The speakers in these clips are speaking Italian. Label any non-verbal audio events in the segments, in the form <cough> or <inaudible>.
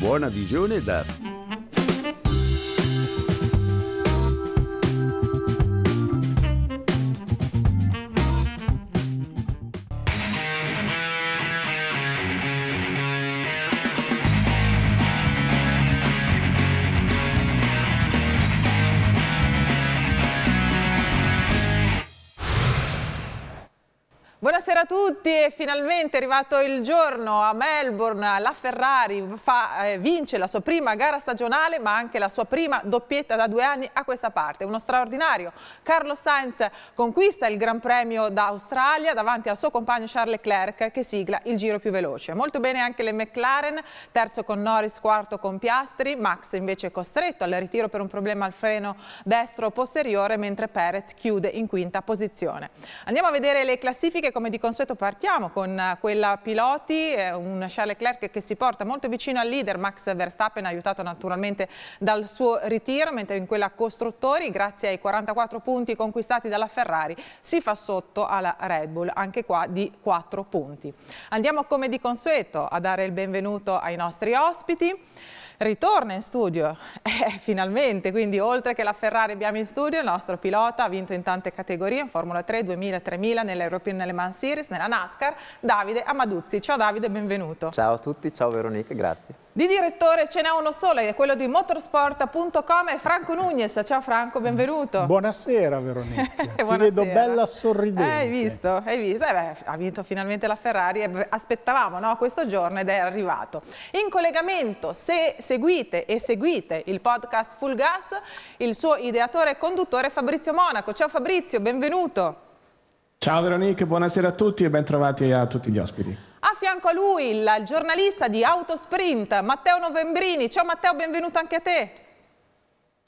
Buona visione da tutti è finalmente arrivato il giorno a Melbourne, la Ferrari fa, eh, vince la sua prima gara stagionale ma anche la sua prima doppietta da due anni a questa parte, uno straordinario. Carlos Sainz conquista il Gran Premio d'Australia davanti al suo compagno Charles Leclerc che sigla il giro più veloce. Molto bene anche le McLaren, terzo con Norris, quarto con Piastri, Max invece è costretto al ritiro per un problema al freno destro posteriore mentre Perez chiude in quinta posizione. Andiamo a vedere le classifiche come di consueto consueto partiamo con eh, quella piloti, eh, un Charles Leclerc che si porta molto vicino al leader Max Verstappen aiutato naturalmente dal suo ritiro, mentre in quella costruttori grazie ai 44 punti conquistati dalla Ferrari si fa sotto alla Red Bull, anche qua di 4 punti. Andiamo come di consueto a dare il benvenuto ai nostri ospiti ritorna in studio, <laughs> eh, finalmente, quindi oltre che la Ferrari abbiamo in studio, il nostro pilota ha vinto in tante categorie, in Formula 3, 2000, 3000, nell'European Le Mans Series, nella NASCAR, Davide Amaduzzi. Ciao Davide, benvenuto. Ciao a tutti, ciao Veronique, grazie. Di direttore ce n'è uno solo ed è quello di motorsport.com e Franco Nunez. Ciao Franco, benvenuto. Buonasera Veronica, <laughs> Buonasera. ti vedo bella sorridente. Eh, hai visto, hai visto. Eh beh, ha vinto finalmente la Ferrari, eh, aspettavamo no, questo giorno ed è arrivato. In collegamento, se seguite e seguite il podcast Full Gas, il suo ideatore e conduttore Fabrizio Monaco. Ciao Fabrizio, benvenuto. Ciao Veronique, buonasera a tutti e bentrovati a tutti gli ospiti. A fianco a lui il giornalista di Autosprint, Matteo Novembrini. Ciao Matteo, benvenuto anche a te.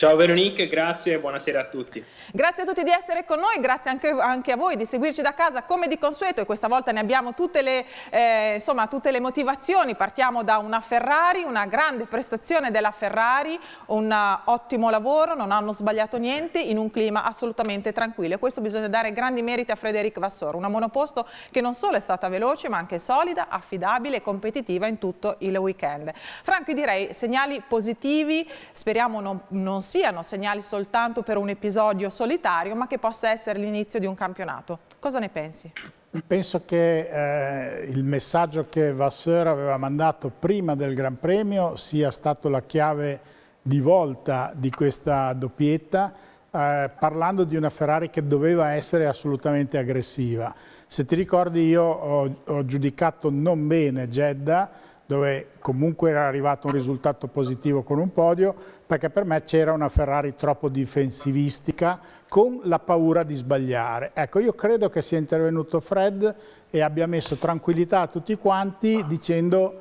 Ciao Veronique, grazie e buonasera a tutti. Grazie a tutti di essere con noi, grazie anche, anche, a voi di seguirci da casa come di consueto e questa volta ne abbiamo tutte le, eh, insomma, tutte le motivazioni. Partiamo da una Ferrari, una grande prestazione della Ferrari, un ottimo lavoro, non hanno sbagliato niente in un clima assolutamente tranquillo. E questo bisogna dare grandi meriti a Frederic Vassor, una monoposto che non solo è stata veloce ma anche solida, affidabile e competitiva in tutto il weekend. Franco, direi segnali positivi, speriamo non, non siano segnali soltanto per un episodio solitario, ma che possa essere l'inizio di un campionato. Cosa ne pensi? Penso che eh, il messaggio che Vasseur aveva mandato prima del Gran Premio sia stato la chiave di volta di questa doppietta, eh, parlando di una Ferrari che doveva essere assolutamente aggressiva. Se ti ricordi io ho, ho giudicato non bene Jeddah, dove comunque era arrivato un risultato positivo con un podio, perché per me c'era una Ferrari troppo difensivistica con la paura di sbagliare. Ecco, io credo che sia intervenuto Fred e abbia messo tranquillità a tutti quanti dicendo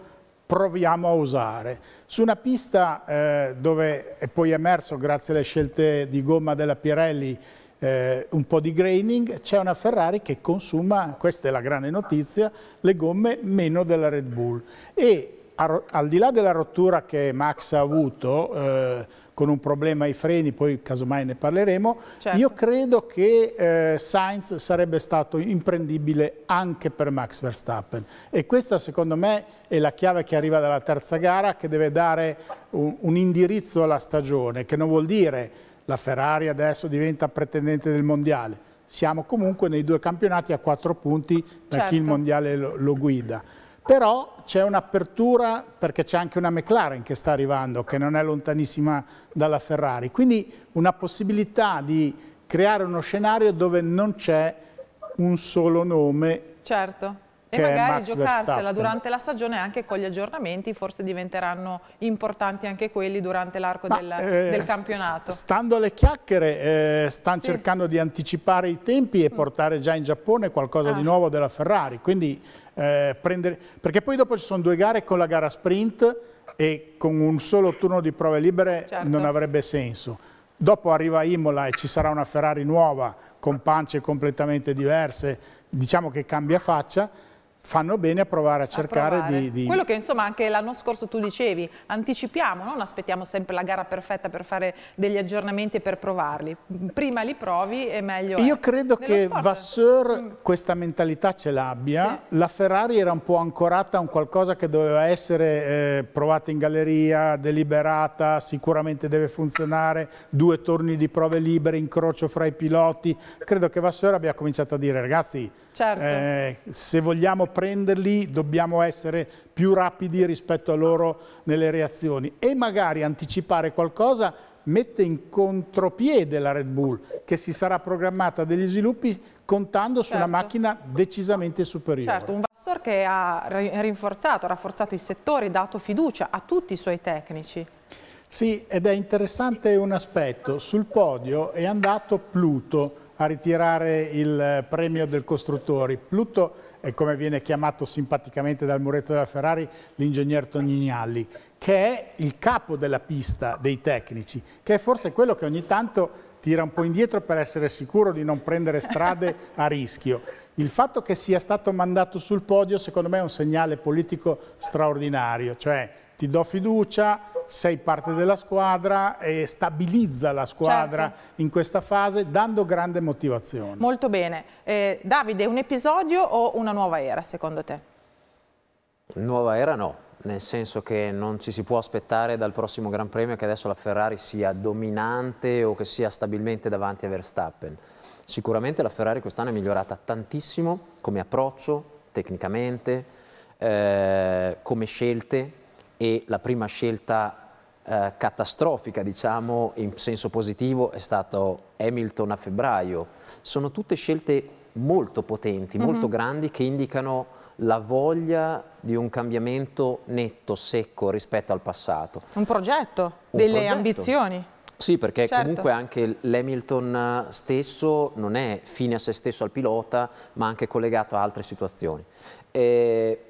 proviamo a usare. Su una pista eh, dove è poi emerso, grazie alle scelte di gomma della Pirelli, eh, un po' di graining, c'è una Ferrari che consuma, questa è la grande notizia, le gomme meno della Red Bull. E al di là della rottura che Max ha avuto eh, con un problema ai freni, poi casomai ne parleremo, certo. io credo che eh, Sainz sarebbe stato imprendibile anche per Max Verstappen e questa secondo me è la chiave che arriva dalla terza gara che deve dare un, un indirizzo alla stagione, che non vuol dire la Ferrari adesso diventa pretendente del mondiale, siamo comunque nei due campionati a quattro punti da certo. chi il certo. mondiale lo, lo guida però c'è un'apertura perché c'è anche una McLaren che sta arrivando, che non è lontanissima dalla Ferrari, quindi una possibilità di creare uno scenario dove non c'è un solo nome certo e magari giocarsela Verstappen. durante la stagione anche con gli aggiornamenti, forse diventeranno importanti anche quelli durante l'arco del, eh, del, campionato. Stando alle chiacchiere, eh, stanno sì. cercando di anticipare i tempi e mm. portare già in Giappone qualcosa ah. di nuovo della Ferrari, quindi eh, prendere... perché poi dopo ci sono due gare con la gara sprint e con un solo turno di prove libere certo. non avrebbe senso. Dopo arriva Imola e ci sarà una Ferrari nuova con pance completamente diverse, diciamo che cambia faccia fanno bene a provare a cercare a provare. Di, di, Quello che insomma anche l'anno scorso tu dicevi, anticipiamo, non aspettiamo sempre la gara perfetta per fare degli aggiornamenti e per provarli. Prima li provi e meglio Io è. credo Nello che sport. Vasseur mm. questa mentalità ce l'abbia, sì. la Ferrari era un po' ancorata a un qualcosa che doveva essere eh, provata in galleria, deliberata, sicuramente deve funzionare, due turni di prove libere, incrocio fra i piloti. Credo che Vasseur abbia cominciato a dire ragazzi Certo. Eh, se vogliamo prenderli dobbiamo essere più rapidi rispetto a loro nelle reazioni e magari anticipare qualcosa mette in contropiede la Red Bull che si sarà programmata degli sviluppi contando su una certo. macchina decisamente superiore. Certo, un Vassor che ha rinforzato, rafforzato i settori, dato fiducia a tutti i suoi tecnici. Sì, ed è interessante un aspetto, sul podio è andato Pluto, a ritirare il eh, premio del costruttore. Pluto è come viene chiamato simpaticamente dal muretto della Ferrari l'ingegner Tonignalli, che è il capo della pista dei tecnici, che è forse quello che ogni tanto tira un po' indietro per essere sicuro di non prendere strade a rischio. Il fatto che sia stato mandato sul podio secondo me è un segnale politico straordinario, cioè ti do fiducia, sei parte della squadra e stabilizza la squadra certo. in questa fase dando grande motivazione. Molto bene. Eh, Davide, un episodio o una nuova era secondo te? Nuova era no nel senso che non ci si può aspettare dal prossimo Gran Premio che adesso la Ferrari sia dominante o che sia stabilmente davanti a Verstappen. Sicuramente la Ferrari quest'anno è migliorata tantissimo come approccio, tecnicamente, eh, come scelte e la prima scelta eh, catastrofica, diciamo, in senso positivo è stato Hamilton a febbraio. Sono tutte scelte molto potenti, mm -hmm. molto mhm. grandi che indicano la voglia di un cambiamento netto, secco rispetto al passato. Un progetto, un delle progetto. ambizioni. Sì, perché certo. comunque anche l'Hamilton stesso non è fine a se stesso al pilota, ma anche collegato a altre situazioni. E, eh,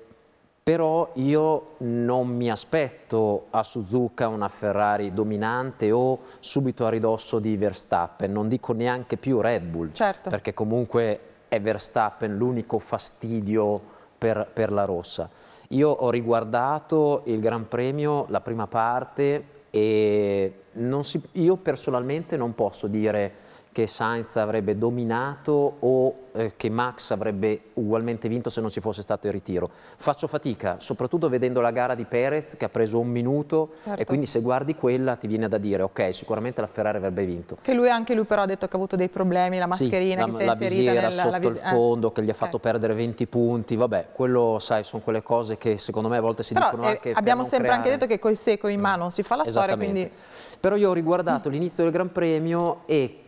però io non mi aspetto a Suzuka una Ferrari dominante o subito a ridosso di Verstappen, non dico neanche più Red Bull, certo. perché comunque è Verstappen l'unico fastidio per, per la rossa. Io ho riguardato il Gran Premio, la prima parte, e si, io personalmente non posso dire che Sainz avrebbe dominato o eh, che Max avrebbe ugualmente vinto se non ci fosse stato il ritiro. Faccio fatica, soprattutto vedendo la gara di Perez che ha preso un minuto certo. e quindi se guardi quella ti viene da dire ok, sicuramente la Ferrari avrebbe vinto. Che lui anche lui però ha detto che ha avuto dei problemi, la mascherina sì, la, che si è la visiera nel, sotto la il eh. fondo eh. che gli ha fatto eh. perdere 20 punti, vabbè, quello sai, sono quelle cose che secondo me a volte si però, dicono eh, anche abbiamo sempre creare... anche detto che col seco in mano non si fa la storia, quindi Però io ho riguardato l'inizio del Gran Premio e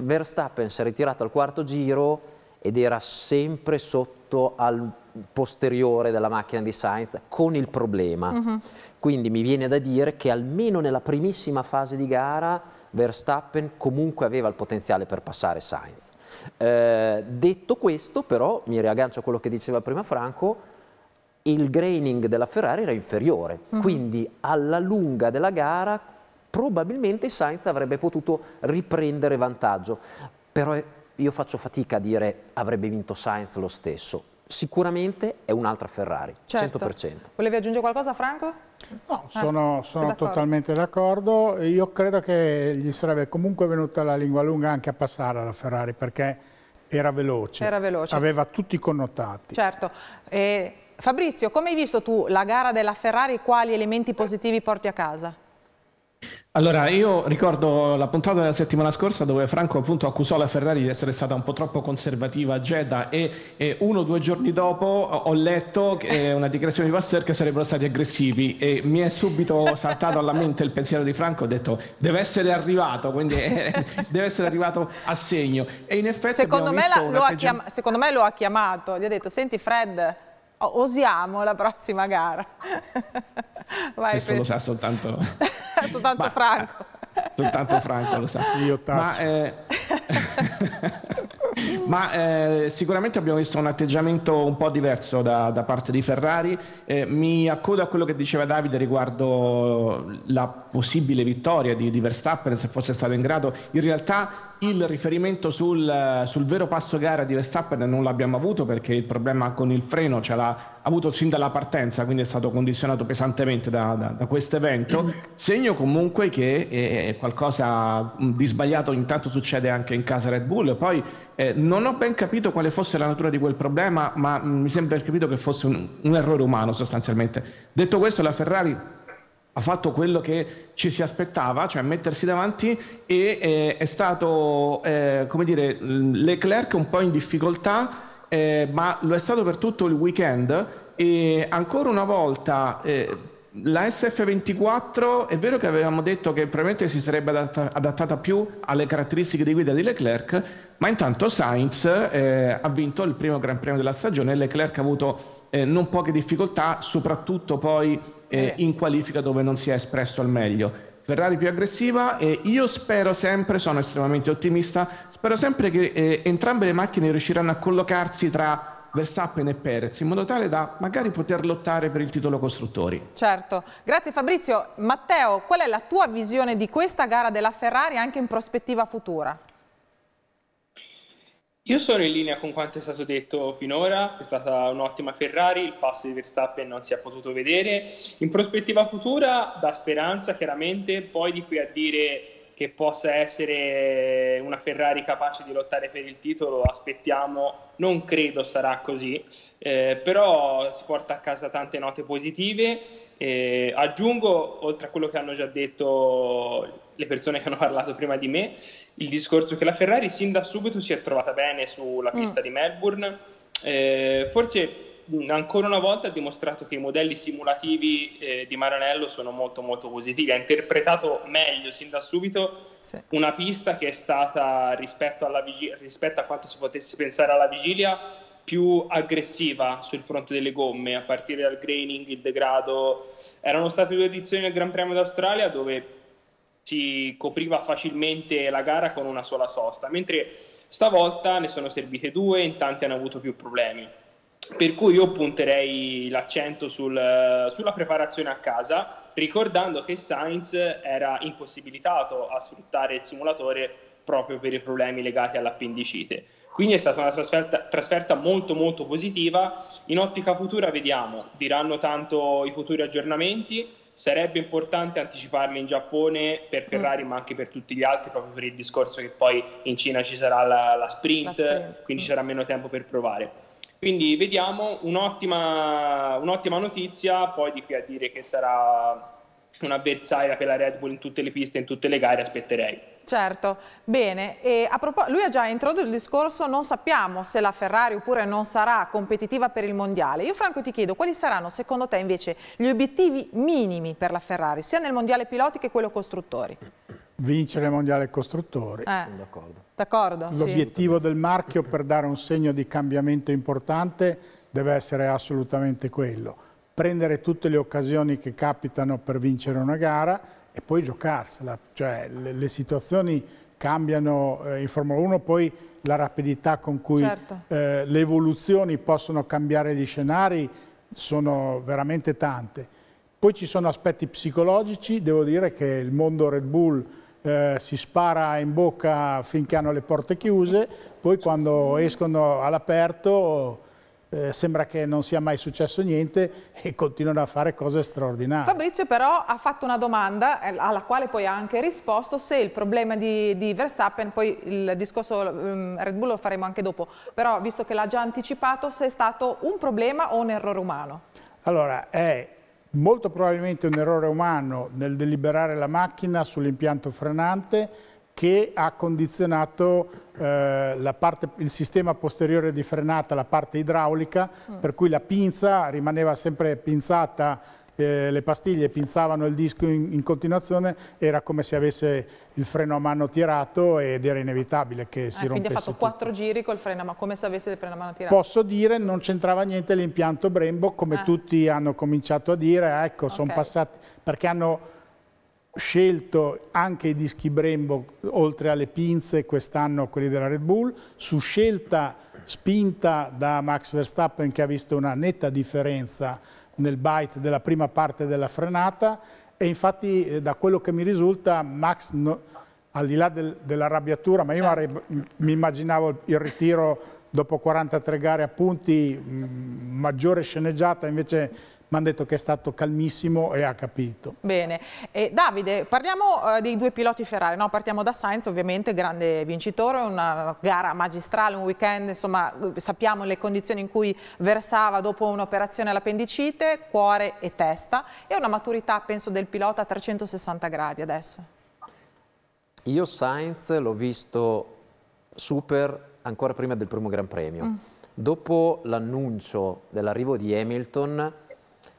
Verstappen si è ritirato al quarto giro ed era sempre sotto al posteriore della macchina di Sainz con il problema. Uh mhm. -huh. Quindi mi viene da dire che almeno nella primissima fase di gara Verstappen comunque aveva il potenziale per passare Sainz. Eh, detto questo, però, mi riaggancio a quello che diceva prima Franco, il graining della Ferrari era inferiore, uh mhm. -huh. quindi alla lunga della gara probabilmente Sainz avrebbe potuto riprendere vantaggio. Però io faccio fatica a dire avrebbe vinto Sainz lo stesso. Sicuramente è un'altra Ferrari, certo. 100%. Volevi aggiungere qualcosa Franco? No, sono, ah, sono totalmente d'accordo. Io credo che gli sarebbe comunque venuta la lingua lunga anche a passare alla Ferrari perché era veloce, era veloce. aveva tutti i connotati. Certo. E Fabrizio, come hai visto tu la gara della Ferrari, quali elementi positivi porti a casa? Allora, io ricordo la puntata della settimana scorsa dove Franco appunto accusò la Ferrari di essere stata un po' troppo conservativa a Jeddah e, e uno o due giorni dopo ho letto eh, una dichiarazione di Passer che sarebbero stati aggressivi e mi è subito saltato alla mente il pensiero di Franco, ho detto deve essere arrivato, quindi <laughs> eh, deve essere arrivato a segno. E in effetti secondo me, la, ha chiam- secondo me lo ha chiamato, gli ha detto senti Fred, osiamo la prossima gara. <laughs> Vai, Questo Pedro. lo sa soltanto, <laughs> soltanto Ma, Franco. <laughs> Soltanto Franco lo sa. Io taccio. Ma, eh... <laughs> Ma eh, sicuramente abbiamo visto un atteggiamento un po' diverso da, da parte di Ferrari. Eh, mi accodo a quello che diceva Davide riguardo la possibile vittoria di, di Verstappen se fosse stato in grado. In realtà il riferimento sul, sul, vero passo gara di Verstappen non l'abbiamo avuto perché il problema con il freno ce l'ha avuto sin dalla partenza, quindi è stato condizionato pesantemente da, da, da questo evento. Segno comunque che è qualcosa di sbagliato intanto succede anche in casa Red Bull. Poi eh, non ho ben capito quale fosse la natura di quel problema, ma mh, mi sembra capito che fosse un, un errore umano sostanzialmente. Detto questo, la Ferrari ha fatto quello che ci si aspettava, cioè mettersi davanti e eh, è stato, eh, come dire, Leclerc un po' in difficoltà, eh, ma lo è stato per tutto il weekend e ancora una volta eh, la SF24 è vero che avevamo detto che probabilmente si sarebbe adatta, adattata più alle caratteristiche di guida di Leclerc, ma intanto Sainz eh, ha vinto il primo Gran Premio della stagione e Leclerc ha avuto eh, non poche difficoltà, soprattutto poi eh, in qualifica dove non si è espresso al meglio. Ferrari più aggressiva e io spero sempre, sono estremamente ottimista, spero sempre che eh, entrambe le macchine riusciranno a collocarsi tra Verstappen e Perez in modo tale da magari poter lottare per il titolo costruttori. Certo, grazie Fabrizio. Matteo, qual è la tua visione di questa gara della Ferrari anche in prospettiva futura? Io sono in linea con quanto è stato detto finora, è stata un'ottima Ferrari, il passo di Verstappen non si è potuto vedere. In prospettiva futura, da speranza chiaramente, poi di qui a dire che possa essere una Ferrari capace di lottare per il titolo, aspettiamo, non credo sarà così, eh, però si porta a casa tante note positive e aggiungo, oltre a quello che hanno già detto le persone che hanno parlato prima di me, il discorso che la Ferrari sin da subito si è trovata bene sulla mm. pista mm. di Melbourne, eh, forse ancora una volta ha dimostrato che i modelli simulativi eh, di Maranello sono molto molto positivi, ha interpretato meglio sin da subito sì. una pista che è stata rispetto, vigi- rispetto a quanto si potesse pensare alla vigilia più aggressiva sul fronte delle gomme, a partire dal graining, il degrado. Erano state due edizioni del Gran Premio d'Australia dove si copriva facilmente la gara con una sola sosta, mentre stavolta ne sono servite due e in tanti hanno avuto più problemi. Per cui io punterei l'accento sul, sulla preparazione a casa, ricordando che Sainz era impossibilitato a sfruttare il simulatore proprio per i problemi legati all'appendicite quindi è stata una trasferta, trasferta, molto molto positiva. In ottica futura vediamo, diranno tanto i futuri aggiornamenti, sarebbe importante anticiparli in Giappone per mm. Ferrari mm. ma anche per tutti gli altri proprio per il discorso che poi in Cina ci sarà la, la, sprint, la sprint, quindi mm. ci sarà meno tempo per provare. Quindi vediamo un'ottima, un'ottima notizia, poi di qui a dire che sarà un'avversaria per la Red Bull in tutte le piste, in tutte le gare, aspetterei. Certo, bene, e a lui ha già introdotto il discorso non sappiamo se la Ferrari oppure non sarà competitiva per il Mondiale. Io Franco ti chiedo quali saranno secondo te invece gli obiettivi minimi per la Ferrari, sia nel Mondiale piloti che quello costruttori? Vincere il Mondiale costruttori. Eh. Sono d'accordo. D'accordo? L'obiettivo sì. del marchio per dare un segno di cambiamento importante deve essere assolutamente quello. Prendere tutte le occasioni che capitano per vincere una gara e poi giocarsela, cioè le, le situazioni cambiano eh, in Formula 1, poi la rapidità con cui certo. eh, le evoluzioni possono cambiare gli scenari sono veramente tante. Poi ci sono aspetti psicologici, devo dire che il mondo Red Bull eh, si spara in bocca finché hanno le porte chiuse, poi quando escono all'aperto eh, sembra che non sia mai successo niente <laughs> e continuano a fare cose straordinarie. Fabrizio però ha fatto una domanda eh, alla quale poi ha anche risposto se il problema di, di Verstappen, poi il discorso um, Red Bull lo faremo anche dopo, però visto che l'ha già anticipato se è stato un problema o un errore umano. Allora è molto probabilmente un errore umano nel deliberare la macchina sull'impianto frenante che ha condizionato eh, parte, il sistema posteriore di frenata, la parte idraulica, mm. per cui la pinza rimaneva sempre pinzata eh, le pastiglie pinzavano il disco in, in, continuazione, era come se avesse il freno a mano tirato ed era inevitabile che ah, si eh, rompesse. Quindi ha fatto tutto. quattro giri col freno ma come se avesse il freno a mano tirato. Posso dire, non c'entrava niente l'impianto Brembo, come eh. tutti hanno cominciato a dire, ah, ecco, okay. sono passati, perché hanno scelto anche i dischi Brembo oltre alle pinze quest'anno quelli della Red Bull su scelta spinta da Max Verstappen che ha visto una netta differenza nel bite della prima parte della frenata e infatti eh, da quello che mi risulta Max no, al di là del, dell'arrabbiatura ma io certo. mi immaginavo il ritiro dopo 43 gare a punti maggiore sceneggiata invece mi hanno detto che è stato calmissimo e ha capito. Bene, e Davide, parliamo eh, dei due piloti Ferrari, no? partiamo da Sainz ovviamente, grande vincitore, una gara magistrale, un weekend, insomma sappiamo le condizioni in cui versava dopo un'operazione all'appendicite, cuore e testa e una maturità penso del pilota a 360 gradi adesso. Io Sainz l'ho visto super ancora prima del primo Gran Premio. Mm. Dopo l'annuncio dell'arrivo di Hamilton,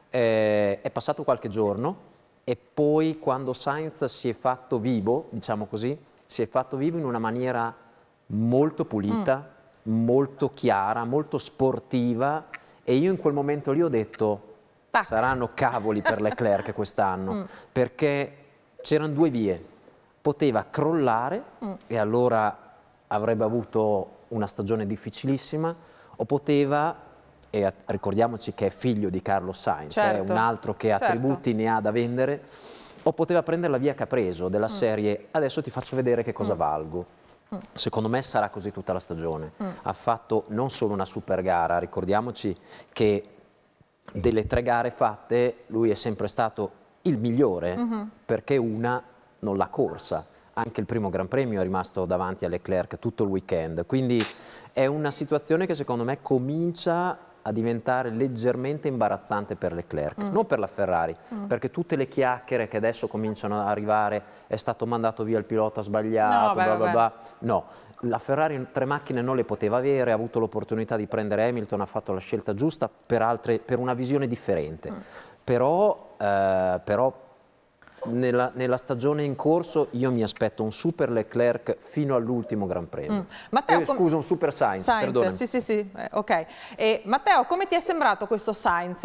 eh, è passato qualche giorno e poi quando Sainz si è fatto vivo, diciamo così, si è fatto vivo in una maniera molto pulita, mm. molto chiara, molto sportiva e io in quel momento lì ho detto Tac. saranno cavoli per <laughs> Leclerc quest'anno mm. perché c'erano due vie, poteva crollare mm. e allora avrebbe avuto una stagione difficilissima o poteva e ricordiamoci che è figlio di Carlo Sainz, certo. è un altro che certo. attributi ne ha da vendere, o poteva prendere la via che ha preso della mm. serie mm. adesso ti faccio vedere che cosa mm. valgo. Mm. Secondo me sarà così tutta la stagione. Mm. Ha fatto non solo una super gara, ricordiamoci che delle tre gare fatte lui è sempre stato il migliore -hmm. perché una non l'ha corsa. Anche il primo Gran Premio è rimasto davanti a Leclerc tutto il weekend. Quindi è una situazione che secondo me comincia a diventare leggermente imbarazzante per Leclerc, mm. non per la Ferrari, mm. perché tutte le chiacchiere che adesso cominciano ad arrivare, è stato mandato via il pilota sbagliato, no, beh, bla bla bla, no. La Ferrari tre macchine non le poteva avere, ha avuto l'opportunità di prendere Hamilton, ha fatto la scelta giusta per, altre, per una visione differente. Mm. Però, eh, però nella, nella, stagione in corso io mi aspetto un super Leclerc fino all'ultimo Gran Premio. Mm. Matteo, eh, scusa, un super Sainz, Sainz sì, sì, sì, eh, ok. E, Matteo, come ti è sembrato questo Sainz?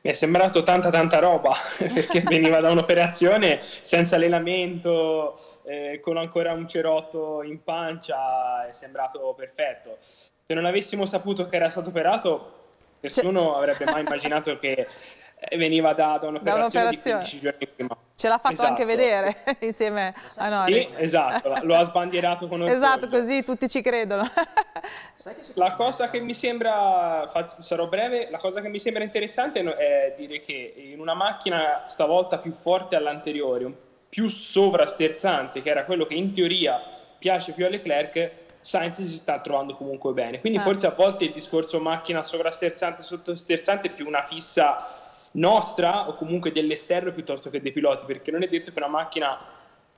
Mi è sembrato tanta tanta roba, <laughs> perché veniva da un'operazione senza allenamento, eh, con ancora un cerotto in pancia, è sembrato perfetto. Se non avessimo saputo che era stato operato, cioè nessuno avrebbe mai immaginato che veniva da, da un'operazione, giorni prima. Ce l'ha fatto esatto. anche vedere <laughs> insieme a noi. Sì, esatto, lo ha sbandierato con noi. esatto, così tutti ci credono. <laughs> la cosa che mi sembra, sarò breve, la cosa che mi sembra interessante è dire che in una macchina stavolta più forte all'anteriore, più sovrasterzante, che era quello che in teoria piace più alle Clerc, Sainz si sta trovando comunque bene. Quindi ah. forse a volte il discorso macchina sovrasterzante-sottosterzante è più una fissa nostra o comunque dell'esterno piuttosto che dei piloti, perché non è detto che una macchina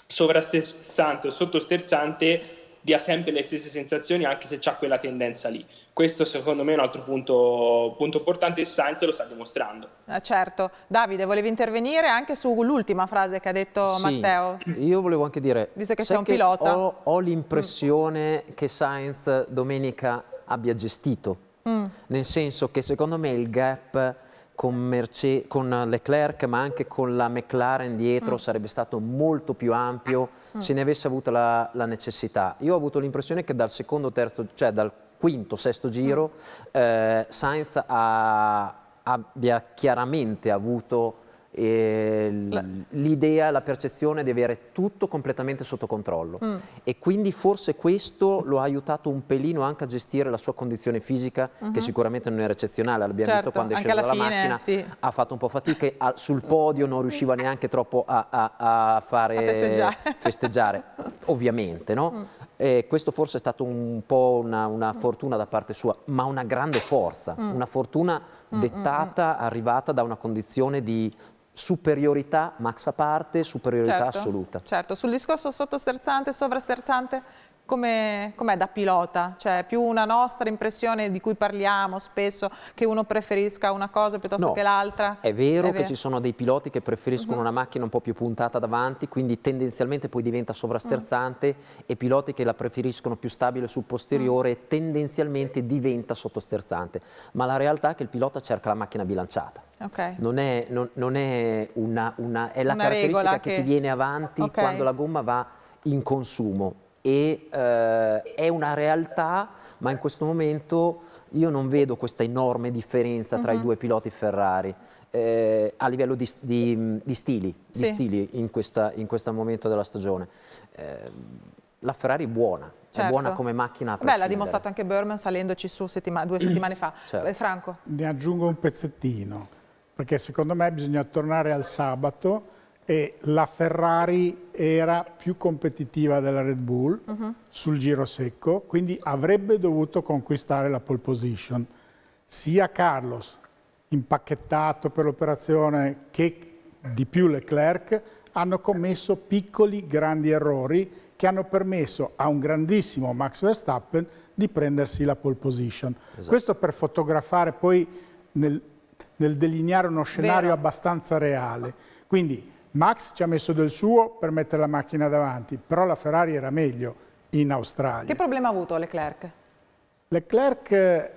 sovrasterzante o sottosterzante dia sempre le stesse sensazioni anche se c'è quella tendenza lì. Questo secondo me è un altro punto, punto importante e Sainz lo sta dimostrando. Eh certo. Davide, volevi intervenire anche sull'ultima frase che ha detto sì, Matteo? Io volevo anche dire, visto che sei un che pilota, ho, ho l'impressione mm. che Sainz domenica abbia gestito, mm. nel senso che secondo me il gap con, Merce- con Leclerc ma anche con la McLaren dietro mm. sarebbe stato molto più ampio mm. se ne avesse avuto la, la, necessità. Io ho avuto l'impressione che dal secondo, terzo, cioè dal quinto, sesto giro mm. eh, Sainz ha, abbia chiaramente avuto l'idea, la percezione di avere tutto completamente sotto controllo mm. e quindi forse questo lo ha aiutato un pelino anche a gestire la sua condizione fisica mm -hmm. che mm-hmm. sicuramente non era eccezionale, l'abbiamo certo, visto quando è sceso dalla fine, macchina, sì. ha fatto un po' fatica, a, sul podio non riusciva <laughs> neanche troppo a, a, a fare festeggiare. <laughs> festeggiare. ovviamente no? Mm. Eh, questo forse è stato un po' una, una, mm. fortuna da parte sua, ma una grande forza, mm. una fortuna mm, dettata, arrivata da una condizione di superiorità max a parte, superiorità certo, assoluta. Certo, sul discorso sottosterzante, sovrasterzante Com'è, com'è da pilota? Cioè più una nostra impressione di cui parliamo spesso, che uno preferisca una cosa piuttosto no, che l'altra? È vero è che ci sono dei piloti che preferiscono uh mhm. -huh. una macchina un po' più puntata davanti, quindi tendenzialmente poi diventa sovrasterzante, uh mm. -huh. e piloti che la preferiscono più stabile sul posteriore, uh mm. -huh. tendenzialmente diventa sottosterzante. Ma la realtà è che il pilota cerca la macchina bilanciata. Okay. Non, è, non, non è, una, una, è la una caratteristica che... che... ti viene avanti okay. quando la gomma va in consumo e eh, è una realtà, ma in questo momento io non vedo questa enorme differenza tra uh -huh. i mhm. due piloti Ferrari. Eh, a livello di, di, mm, di, stili, sì. di stili, in, questo momento della stagione. Eh, la Ferrari è buona, certo. è buona certo. come macchina. Beh, l'ha dimostrato anche Berman salendoci su settima due settimane fa. <clears throat> Certo. Eh, Franco. Ne aggiungo un pezzettino, perché secondo me bisogna tornare al sabato e la Ferrari era più competitiva della Red Bull uh mhm. -huh. sul giro secco, quindi avrebbe dovuto conquistare la pole position. Sia Carlos impacchettato per l'operazione che di più Leclerc hanno commesso piccoli grandi errori che hanno permesso a un grandissimo Max Verstappen di prendersi la pole position. Esatto. Questo per fotografare poi nel, nel delineare uno scenario Vero. abbastanza reale. Quindi Max ci ha messo del suo per mettere la macchina davanti, però la Ferrari era meglio in Australia. Che problema ha avuto Leclerc? Leclerc eh,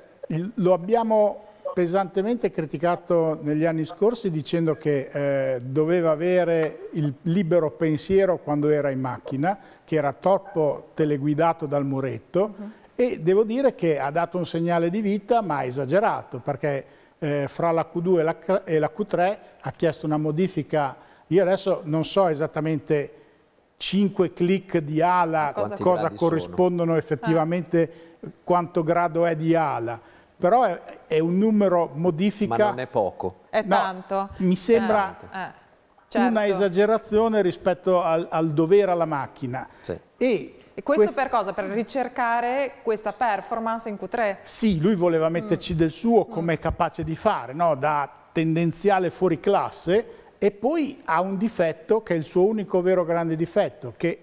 lo abbiamo pesantemente criticato negli anni scorsi dicendo che eh, doveva avere il libero pensiero quando era in macchina, che era troppo teleguidato dal muretto uh mhm. -huh. e devo dire che ha dato un segnale di vita ma ha esagerato perché eh, fra la Q2 e la, e la Q3 ha chiesto una modifica io adesso non so esattamente 5 click di ala cosa, cosa corrispondono sono. effettivamente, ah. quanto grado è di ala. Però è, è, un numero modifica... Ma non è poco. È no, tanto. Mi sembra... Eh. eh certo. una esagerazione rispetto al, al dovere alla macchina. Sì. E, e questo quest per cosa? Per ricercare questa performance in Q3? Sì, lui voleva metterci mm. del suo come mm. è capace di fare, no? da tendenziale fuori classe e poi ha un difetto che è il suo unico vero grande difetto, che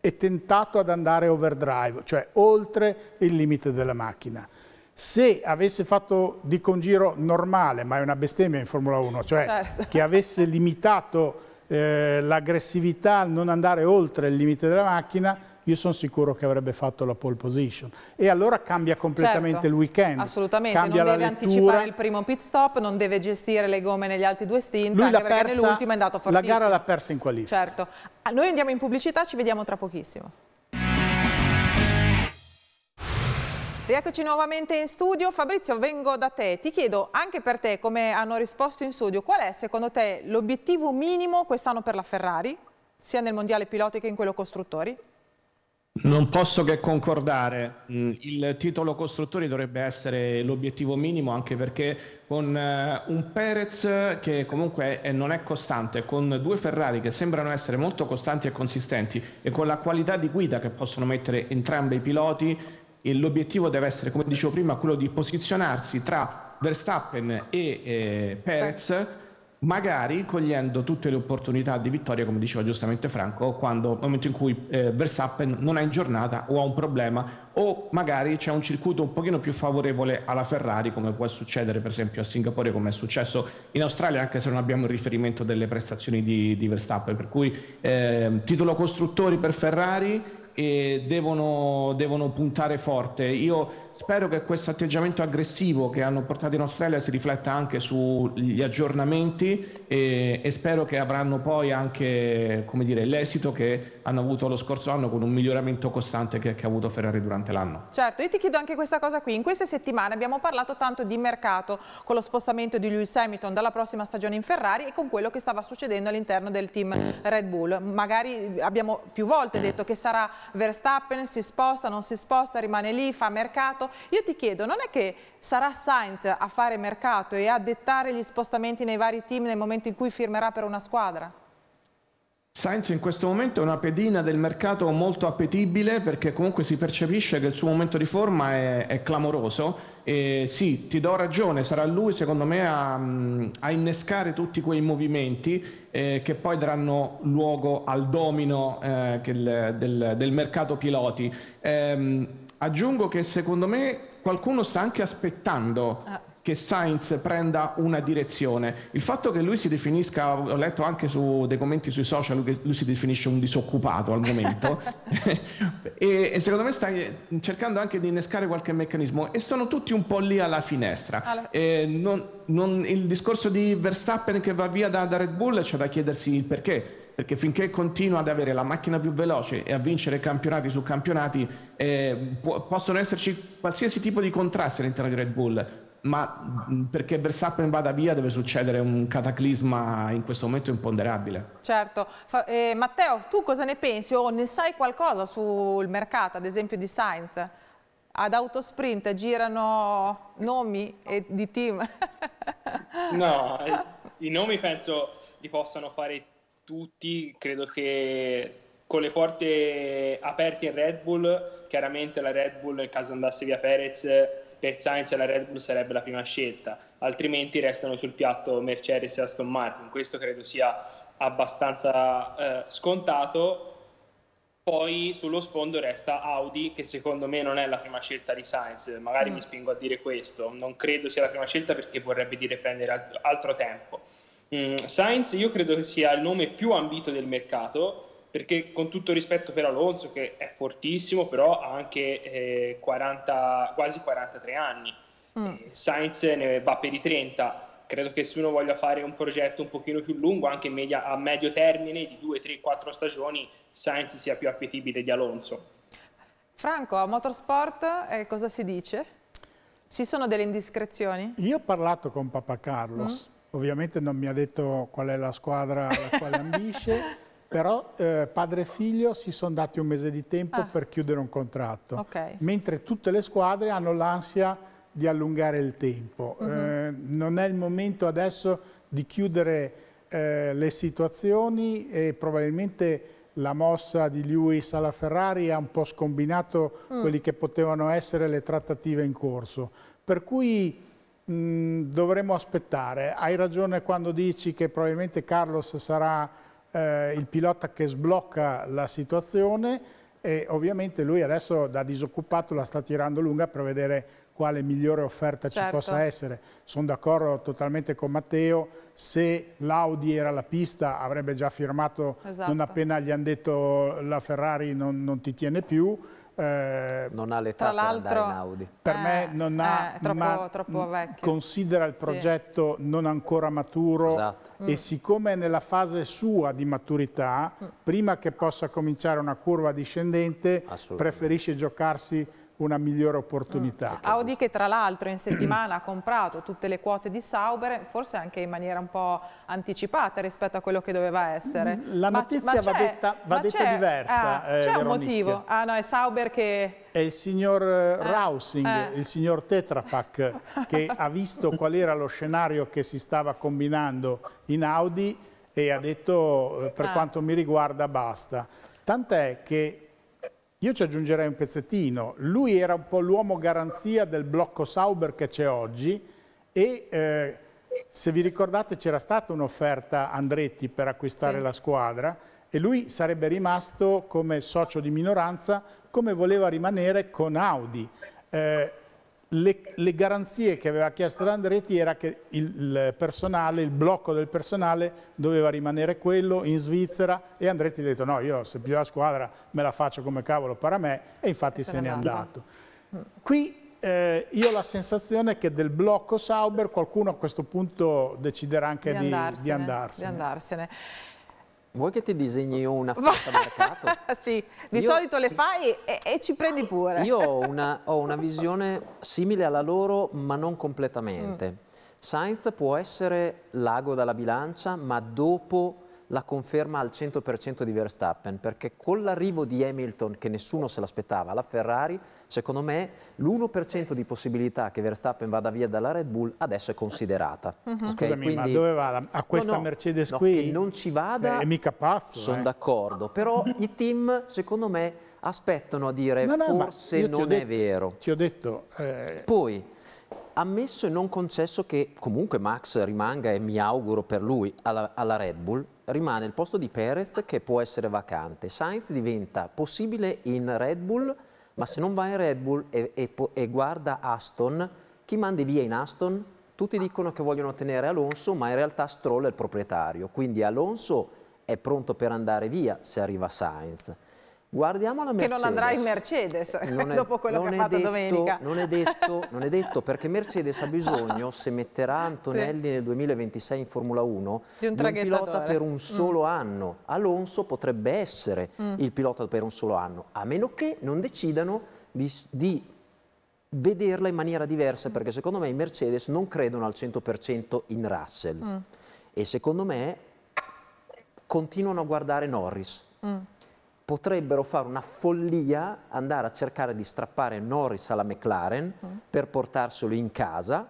è tentato ad andare overdrive, cioè oltre il limite della macchina. Se avesse fatto di congiro normale, ma è una bestemmia in Formula 1, cioè certo. che avesse limitato eh, l'aggressività al non andare oltre il limite della macchina, io sono sicuro che avrebbe fatto la pole position. E allora cambia certo, completamente certo, il weekend. Assolutamente, cambia non deve lettura. anticipare il primo pit stop, non deve gestire le gomme negli altri due stint, Lui anche perché nell'ultimo è andato fortissimo. La gara l'ha persa in qualifica. Certo. Ah, noi andiamo in pubblicità, ci vediamo tra pochissimo. Rieccoci nuovamente in studio. Fabrizio, vengo da te. Ti chiedo anche per te, come hanno risposto in studio, qual è secondo te l'obiettivo minimo quest'anno per la Ferrari, sia nel Mondiale Piloti che in quello Costruttori? Non posso che concordare, mm. il titolo costruttori dovrebbe essere l'obiettivo minimo anche perché con eh, un Perez che comunque non è costante, con due Ferrari che sembrano essere molto costanti e consistenti e con la qualità di guida che possono mettere entrambi i piloti, l'obiettivo deve essere come dicevo prima quello di posizionarsi tra Verstappen e eh, Perez magari cogliendo tutte le opportunità di vittoria, come diceva giustamente Franco, quando, nel momento in cui eh, Verstappen non è in giornata o ha un problema o magari c'è un circuito un pochino più favorevole alla Ferrari, come può succedere per esempio a Singapore, come è successo in Australia, anche se non abbiamo il riferimento delle prestazioni di, di Verstappen. Per cui eh, titolo costruttori per Ferrari e devono, devono puntare forte. Io spero che questo atteggiamento aggressivo che hanno portato in Australia si rifletta anche sugli aggiornamenti e, e spero che avranno poi anche dire, l'esito che hanno avuto lo scorso anno con un miglioramento costante che, che ha avuto Ferrari durante l'anno. Certo, io ti chiedo anche questa cosa qui. In queste settimane abbiamo parlato tanto di mercato con lo spostamento di Lewis Hamilton dalla prossima stagione in Ferrari e con quello che stava succedendo all'interno del team Red Bull. Magari abbiamo più volte detto che sarà Verstappen, si sposta, non si sposta, rimane lì, fa mercato mercato, io ti chiedo, non è che sarà Sainz a fare mercato e a dettare gli spostamenti nei vari team nel momento in cui firmerà per una squadra? Sainz in questo momento è una pedina del mercato molto appetibile perché comunque si percepisce che il suo momento di forma è, è clamoroso e sì, ti do ragione, sarà lui secondo me a, mm, a innescare tutti quei movimenti eh, che poi daranno luogo al domino eh, del, del, del, mercato piloti. Ehm, Aggiungo che secondo me qualcuno sta anche aspettando ah. che Sainz prenda una direzione. Il fatto che lui si definisca, ho letto anche su dei commenti sui social, che lui si definisce un disoccupato al momento, <laughs> e, e, secondo me sta cercando anche di innescare qualche meccanismo e sono tutti un po' lì alla finestra. Alla... Non, non, il discorso di Verstappen che va via da, da Red Bull c'è da chiedersi il perché perché finché continua ad avere la macchina più veloce e a vincere campionati su campionati, eh, può, possono esserci qualsiasi tipo di contrasti all'interno di Red Bull, ma mm, perché Verstappen vada via deve succedere un cataclisma in questo momento imponderabile. Certo. Eh, Matteo, tu cosa ne pensi o ne sai qualcosa sul mercato, ad esempio di Sainz? Ad Autosprint girano nomi di team? <laughs> no, eh, i nomi penso li possano fare i tutti, credo che con le porte aperte in Red Bull, chiaramente la Red Bull nel caso andasse via Perez per Sainz la Red Bull sarebbe la prima scelta, altrimenti restano sul piatto Mercedes e Aston Martin, questo credo sia abbastanza eh, scontato. Poi sullo sfondo resta Audi, che secondo me non è la prima scelta di Sainz, magari mm. mi spingo a dire questo, non credo sia la prima scelta perché vorrebbe dire prendere altro tempo Mm, Sainz io credo che sia il nome più ambito del mercato perché con tutto rispetto per Alonso che è fortissimo però ha anche eh, 40, quasi 43 anni mm. Eh, Sainz ne va per i 30 credo che se uno voglia fare un progetto un pochino più lungo anche media, a medio termine di 2, 3, 4 stagioni Sainz sia più appetibile di Alonso Franco, a Motorsport eh, cosa si dice? Ci sono delle indiscrezioni? Io ho parlato con Papa Carlos mm Ovviamente non mi ha detto qual è la squadra alla <laughs> quale ambisce, però eh, padre e figlio si sono dati un mese di tempo ah. per chiudere un contratto, okay. mentre tutte le squadre hanno l'ansia di allungare il tempo. Mm -hmm. eh, non è il momento adesso di chiudere eh, le situazioni e probabilmente la mossa di Lewis alla Ferrari ha un po' scombinato mm. quelli che potevano essere le trattative in corso. Per cui Mm, dovremmo aspettare. Hai ragione quando dici che probabilmente Carlos sarà eh, il pilota che sblocca la situazione e ovviamente lui adesso da disoccupato la sta tirando lunga per vedere quale migliore offerta certo. ci possa essere. Sono d'accordo totalmente con Matteo, se l'Audi era la pista avrebbe già firmato esatto. non appena gli hanno detto la Ferrari non, non ti tiene più, eh, non ha l'età per andare in Audi. Per eh, me non eh, ha, eh, troppo, ma troppo considera il progetto sì. non ancora maturo esatto. e mm. siccome è nella fase sua di maturità, mm. prima che possa cominciare una curva discendente, preferisce giocarsi una migliore opportunità. Mm. Audi che tra l'altro in settimana ha comprato tutte le quote di Sauber, forse anche in maniera un po' anticipata rispetto a quello che doveva essere. Mm, la notizia ma, ma va, detta, va detta diversa. Ah, eh, C'è un motivo. Ah no, è Sauber che... È il signor eh, eh Rousing, eh. il signor Tetrapak, che ha visto qual era lo scenario che si stava combinando in Audi e ha detto eh, per ah. quanto mi riguarda basta. Tant'è che io ci aggiungerei un pezzettino. Lui era un po' l'uomo garanzia del blocco Sauber che c'è oggi e eh, se vi ricordate c'era stata un'offerta Andretti per acquistare sì. la squadra e lui sarebbe rimasto come socio di minoranza come voleva rimanere con Audi. Eh, le, le, garanzie che aveva chiesto Landretti era che il, personale, il blocco del personale doveva rimanere quello in Svizzera e Andretti ha detto no, io se più la squadra me la faccio come cavolo para me e infatti se n'è andato. Mm. Qui eh, io ho la sensazione che del blocco Sauber qualcuno a questo punto deciderà anche di, andarsene, di andarsene. Di andarsene. Vuoi che ti disegni io una foto mercato? <laughs> sì, di io, solito le fai e, e, ci prendi pure. Io ho <laughs> una, ho una, visione simile alla loro, ma non completamente. Mm. Sainz può essere l'ago dalla bilancia, ma dopo la conferma al 100% di Verstappen, perché con l'arrivo di Hamilton, che nessuno se l'aspettava, alla Ferrari, secondo me l'1% di possibilità che Verstappen vada via dalla Red Bull adesso è considerata. Uh mhm. -huh. okay, Scusami, quindi... ma dove va? A questa no, no, Mercedes no, qui? Che non ci vada, Beh, è mica pazzo. Sono eh. d'accordo, però <laughs> i team, secondo me, aspettano a dire forse non detto, è vero. Ti ho detto... Eh... Poi, ammesso e non concesso che comunque Max rimanga e mi auguro per lui alla, alla Red Bull, rimane il posto di Perez che può essere vacante. Sainz diventa possibile in Red Bull, ma se non va in Red Bull e, e, e guarda Aston, chi mandi via in Aston? Tutti dicono che vogliono tenere Alonso, ma in realtà Stroll è il proprietario, quindi Alonso è pronto per andare via se arriva Sainz. Guardiamo la Mercedes. Che non andrà in Mercedes eh, <laughs> è, dopo quello che ha fatto detto, domenica. Non è, detto, non è, detto, perché Mercedes ha bisogno, se metterà Antonelli sì. nel 2026 in Formula 1, di un, di un pilota per un solo mm. anno. Alonso potrebbe essere mm. il pilota per un solo anno, a meno che non decidano di, di vederla in maniera diversa, mm. perché secondo me i Mercedes non credono al 100% in Russell. Mm. E secondo me continuano a guardare Norris mm potrebbero fare una follia andare a cercare di strappare Norris alla McLaren mm. per portarselo in casa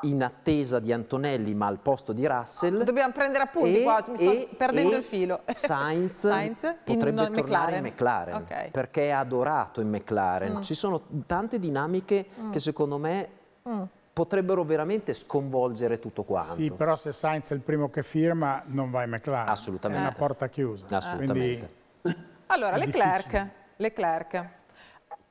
in attesa di Antonelli ma al posto di Russell dobbiamo prendere appunti e, qua mi sto e, perdendo e il filo <laughs> Sainz, Sainz potrebbe in tornare McLaren. in McLaren okay. perché è adorato in McLaren mm. ci sono tante dinamiche mm. che secondo me mm. potrebbero veramente sconvolgere tutto quanto. Sì, però se Sainz è il primo che firma non va in McLaren. Assolutamente. È una porta chiusa. Assolutamente. Quindi allora, Leclerc, Leclerc,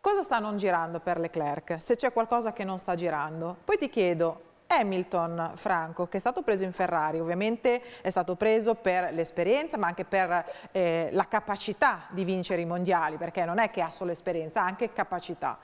cosa sta non girando per Leclerc? Se c'è qualcosa che non sta girando? Poi ti chiedo, Hamilton Franco, che è stato preso in Ferrari, ovviamente è stato preso per l'esperienza ma anche per eh, la capacità di vincere i mondiali, perché non è che ha solo esperienza, ha anche capacità.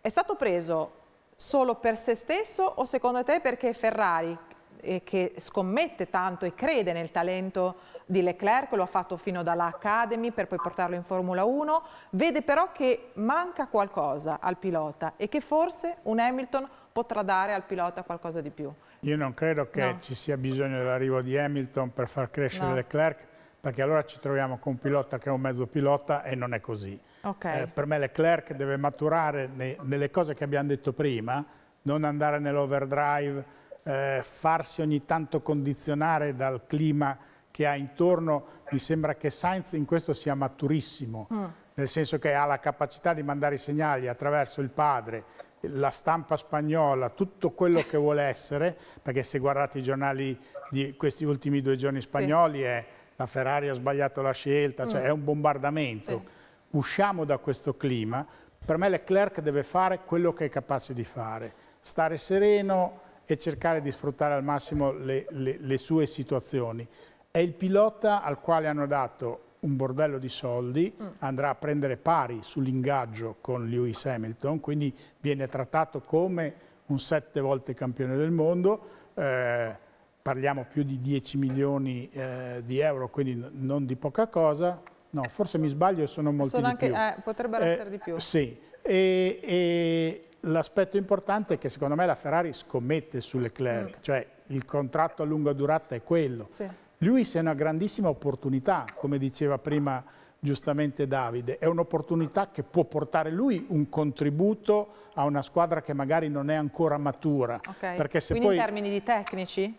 È stato preso solo per se stesso o secondo te perché Ferrari, e che scommette tanto e crede nel talento di Leclerc, lo ha fatto fino dalla per poi portarlo in Formula 1, vede però che manca qualcosa al pilota e che forse un Hamilton potrà dare al pilota qualcosa di più. Io non credo che no. ci sia bisogno dell'arrivo di Hamilton per far crescere no. Leclerc, perché allora ci troviamo con un pilota che è un mezzo pilota e non è così. Okay. Eh, per me Leclerc deve maturare ne, nelle cose che abbiamo detto prima, non andare nell'overdrive, eh, farsi ogni tanto condizionare dal clima che ha intorno, mi sembra che Sainz in questo sia maturissimo, mm. nel senso che ha la capacità di mandare i segnali attraverso il padre, la stampa spagnola, tutto quello che vuole essere, perché se guardate i giornali di questi ultimi due giorni spagnoli sì. è la Ferrari ha sbagliato la scelta, cioè mm. è un bombardamento. Sì. Usciamo da questo clima, per me Leclerc deve fare quello che è capace di fare, stare sereno, e cercare di sfruttare al massimo le, le, le sue situazioni. È il pilota al quale hanno dato un bordello di soldi, mm. andrà a prendere pari sull'ingaggio con Lewis Hamilton, quindi viene trattato come un sette volte campione del mondo, eh, parliamo più di 10 milioni eh, di euro, quindi non di poca cosa, no, forse mi sbaglio, sono molti sono anche, eh, potrebbero eh, essere di più. Sì, e, e L'aspetto importante è che secondo me la Ferrari scommette sulle Clerc, mm. cioè il contratto a lunga durata è quello. Sì. Lui è una grandissima opportunità, come diceva prima giustamente Davide, è un'opportunità che può portare lui un contributo a una squadra che magari non è ancora matura. Okay. Perché se Quindi poi... in termini di tecnici?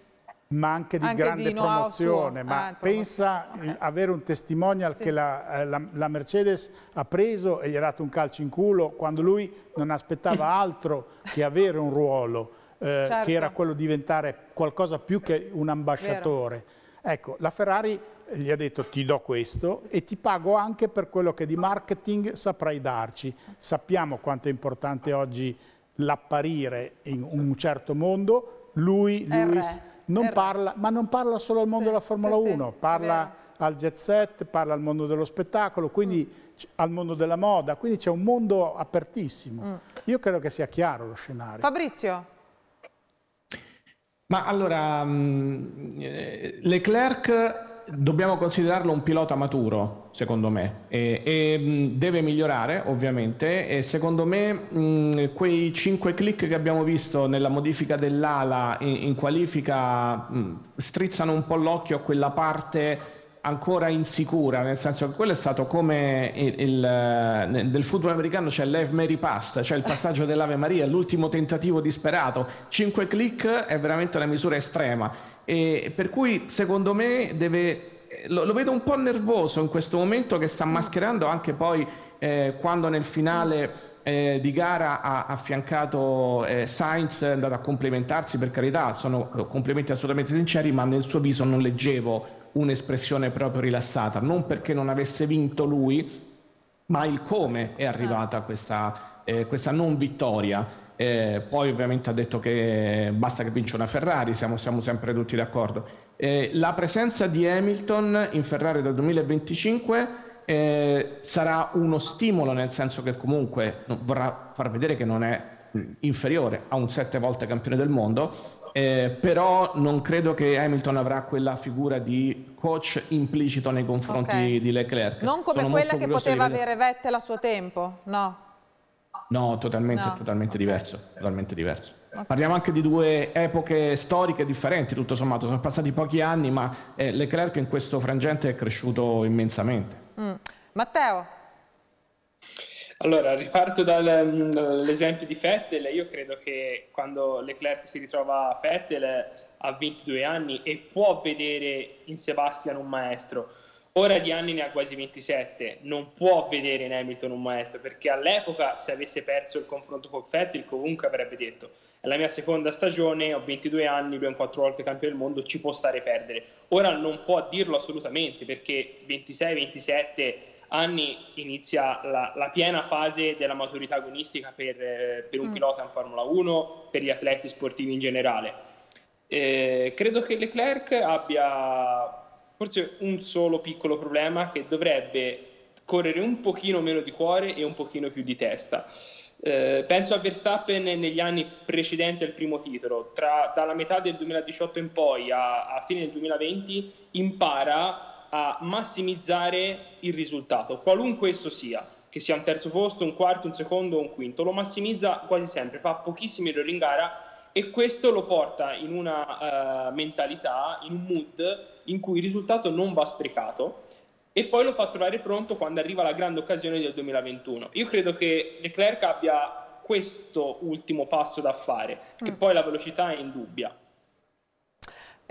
ma anche di anche grande di promozione. Ma ah, pensa promozione. Eh, okay. avere un testimonial sì. che la, eh, la, la, Mercedes ha preso e gli ha dato un calcio in culo quando lui non aspettava <laughs> altro che avere un ruolo, eh, certo. che era quello di diventare qualcosa più che un ambasciatore. Vero. Ecco, la Ferrari gli ha detto ti do questo e ti pago anche per quello che di marketing saprai darci. Sappiamo quanto è importante oggi l'apparire in un certo mondo, lui, Luis, non parla, ma non parla solo al mondo sì, della Formula sì, 1, parla al jet set, parla al mondo dello spettacolo, quindi mm. al mondo della moda, quindi c'è un mondo apertissimo. Mm. Io credo che sia chiaro lo scenario. Fabrizio. Ma allora, mm, eh, Leclerc dobbiamo considerarlo un pilota maturo, secondo me, e, e, mm, deve migliorare ovviamente e secondo me mh, mm, quei 5 click che abbiamo visto nella modifica dell'ala in, in qualifica mh, mm, strizzano un po' l'occhio a quella parte ancora insicura, nel senso che quello è stato come il, il, del eh, football americano c'è cioè l'Ave Mary Pass, cioè il passaggio dell'Ave Maria, l'ultimo tentativo disperato. 5 click è veramente una misura estrema. E per cui secondo me deve lo, lo, vedo un po' nervoso in questo momento che sta mascherando anche poi eh, quando nel finale eh, di gara ha affiancato eh, Sainz, è andato a complimentarsi per carità, sono eh, complimenti assolutamente sinceri, ma nel suo viso non leggevo un'espressione proprio rilassata, non perché non avesse vinto lui, ma il come è arrivata ah. questa, eh, questa non vittoria. Eh, poi ovviamente ha detto che basta che vince una Ferrari, siamo, siamo sempre tutti d'accordo. Eh, la presenza di Hamilton in Ferrari dal 2025 eh, sarà uno stimolo, nel senso che comunque vorrà far vedere che non è mm, inferiore a un sette volte campione del mondo, eh, però non credo che Hamilton avrà quella figura di coach implicito nei confronti okay. di Leclerc. Non come Sono quella che poteva avere Vettel a suo tempo, no? No, totalmente, no. totalmente okay. diverso. Totalmente diverso. Okay. Parliamo anche di due epoche storiche differenti, tutto sommato. Sono passati pochi anni, ma eh, Leclerc in questo frangente è cresciuto immensamente. Mm. Matteo. Allora, riparto dall'esempio mm, di Fettel. Io credo che quando Leclerc si ritrova a Fettel a 22 anni e può vedere in Sebastian un maestro ora di anni ne ha quasi 27, non può vedere in Hamilton un maestro, perché all'epoca se avesse perso il confronto con Fettel comunque avrebbe detto è la mia seconda stagione, ho 22 anni, lui è un quattro volte campione del mondo, ci può stare a perdere. Ora non può dirlo assolutamente, perché 26-27 anni inizia la, la, piena fase della maturità agonistica per, eh, per un mm. pilota in Formula 1, per gli atleti sportivi in generale. Eh, credo che Leclerc abbia forse un solo piccolo problema che dovrebbe correre un pochino meno di cuore e un pochino più di testa. Eh, penso a Verstappen negli anni precedenti al primo titolo, tra, dalla metà del 2018 in poi a, a fine del 2020 impara a massimizzare il risultato, qualunque esso sia, che sia un terzo posto, un quarto, un secondo o un quinto, lo massimizza quasi sempre, fa pochissimi errori in gara e questo lo porta in una uh, mentalità, in un mood in cui il risultato non va sprecato e poi lo fa trovare pronto quando arriva la grande occasione del 2021. Io credo che Leclerc abbia questo ultimo passo da fare, che mm. poi la velocità è in indubbia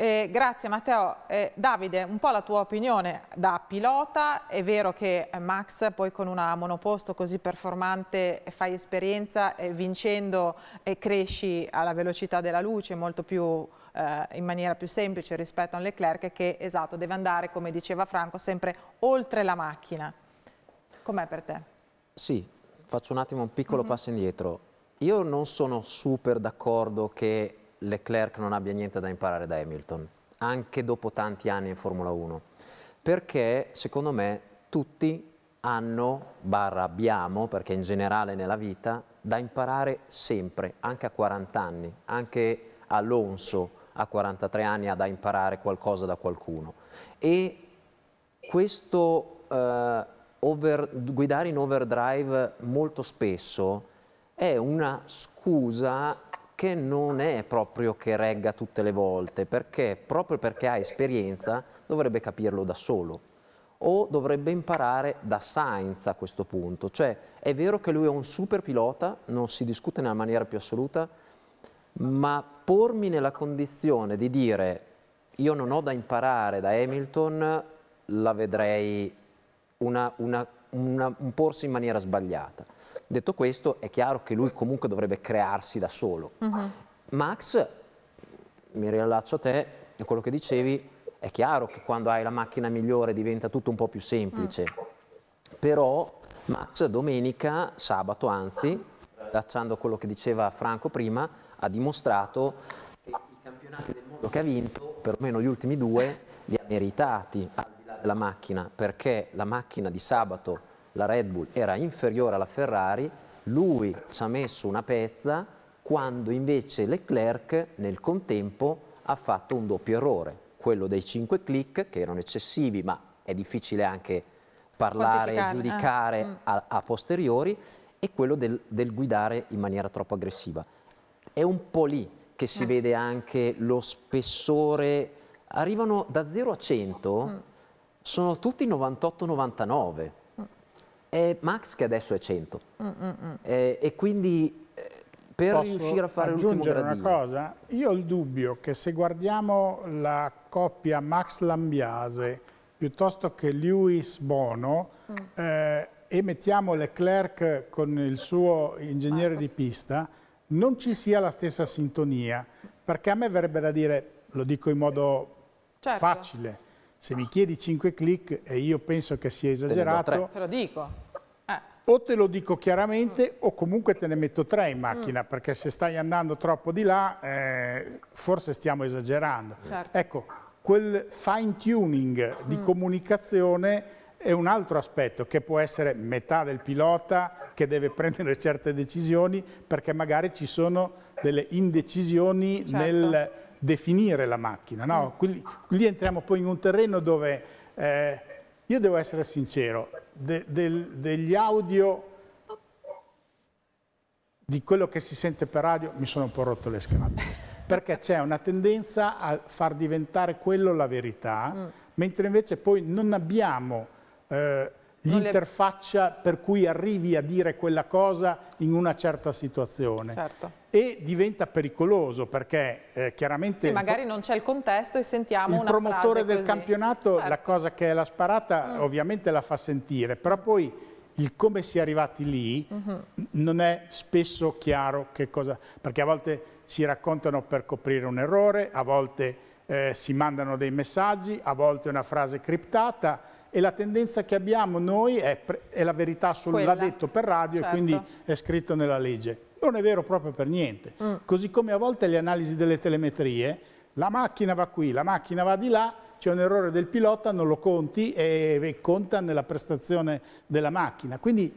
eh, grazie Matteo. Eh, Davide, un po' la tua opinione da pilota. È vero che eh, Max poi con una monoposto così performante eh, fai esperienza e eh, vincendo e cresci alla velocità della luce molto più in maniera più semplice rispetto a un Leclerc che esatto deve andare come diceva Franco sempre oltre la macchina com'è per te? Sì, faccio un attimo un piccolo mm -hmm. passo indietro io non sono super d'accordo che Leclerc non abbia niente da imparare da Hamilton, anche dopo tanti anni in Formula 1, perché secondo me tutti hanno, barra abbiamo, perché in generale nella vita, da imparare sempre, anche a 40 anni, anche Alonso a 43 anni ha da imparare qualcosa da qualcuno. E questo eh, over, guidare in overdrive molto spesso è una scusa che non è proprio che regga tutte le volte, perché proprio perché ha esperienza dovrebbe capirlo da solo o dovrebbe imparare da Sainz a questo punto. Cioè, è vero che lui è un super pilota, non si discute nella maniera più assoluta, ma pormi nella condizione di dire io non ho da imparare da Hamilton, la vedrei una, una, una, un porsi in maniera sbagliata. Detto questo, è chiaro che lui comunque dovrebbe crearsi da solo. Uh mhm. -huh. Max, mi riallaccio a te, a quello che dicevi, è chiaro che quando hai la macchina migliore diventa tutto un po' più semplice, mm. però Max domenica, sabato anzi, lasciando quello che diceva Franco prima, ha dimostrato che i campionati del mondo che ha vinto, perlomeno gli ultimi due, li ha meritati al di là della macchina, perché la macchina di sabato la Red Bull era inferiore alla Ferrari, lui ci ha messo una pezza quando invece Leclerc nel contempo ha fatto un doppio errore, quello dei 5 click che erano eccessivi ma è difficile anche parlare e giudicare eh. a, a, posteriori e quello del, del, guidare in maniera troppo aggressiva. È un po' lì che si eh. vede anche lo spessore, arrivano da 0 a 100, mm. sono tutti 98-99 è Max che adesso è 100 mm, mm, mm. Eh, e quindi eh, per Posso riuscire a fare l'ultimo gradino una cosa? Io ho il dubbio che se guardiamo la coppia Max Lambiase piuttosto che Lewis Bono mm. eh, e mettiamo Leclerc con il suo ingegnere di pista non ci sia la stessa sintonia perché a me verrebbe da dire, lo dico in modo certo. facile se mi chiedi 5 click e io penso che sia esagerato... Te, te lo dico. Eh. O te lo dico chiaramente o comunque te ne metto tre in macchina, mm. perché se stai andando troppo di là eh, forse stiamo esagerando. Certo. Ecco, quel fine tuning di mm. comunicazione è un altro aspetto che può essere metà del pilota che deve <laughs> prendere certe decisioni perché magari ci sono delle indecisioni certo. nel definire la macchina. No? Qui, mm. qui entriamo poi in un terreno dove, eh, io devo essere sincero, de, del, degli audio di quello che si sente per radio mi sono un po' rotto le scatole, <laughs> perché c'è una tendenza a far diventare quello la verità, mm. mentre invece poi non abbiamo... Eh, l'interfaccia per cui arrivi a dire quella cosa in una certa situazione. Certo. E diventa pericoloso perché eh, chiaramente... Sì, magari non c'è il contesto e sentiamo il una frase Il promotore del così. campionato, certo. la cosa che è la sparata, mm. ovviamente la fa sentire, però poi il come si è arrivati lì uh mm-hmm. -huh. non è spesso chiaro che cosa... Perché a volte si raccontano per coprire un errore, a volte eh, si mandano dei messaggi, a volte una frase criptata e la tendenza che abbiamo noi è, è la verità l'ha detto per radio certo. e quindi certo. è scritto nella legge. Non è vero proprio per niente. Mm. Così come a volte le analisi delle telemetrie, la macchina va qui, la macchina va di là, c'è un errore del pilota, non lo conti e, e conta nella prestazione della macchina. Quindi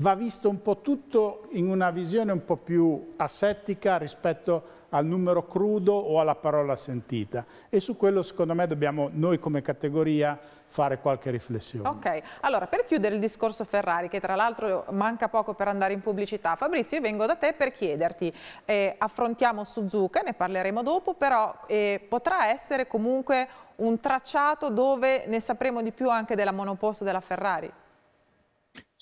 va visto un po' tutto in una visione un po' più asettica rispetto al numero crudo o alla parola sentita e su quello secondo me dobbiamo noi come categoria fare qualche riflessione. Ok, allora per chiudere il discorso Ferrari che tra l'altro manca poco per andare in pubblicità, Fabrizio io vengo da te per chiederti, eh, affrontiamo Suzuka, ne parleremo dopo, però eh, potrà essere comunque un tracciato dove ne sapremo di più anche della monoposto della Ferrari?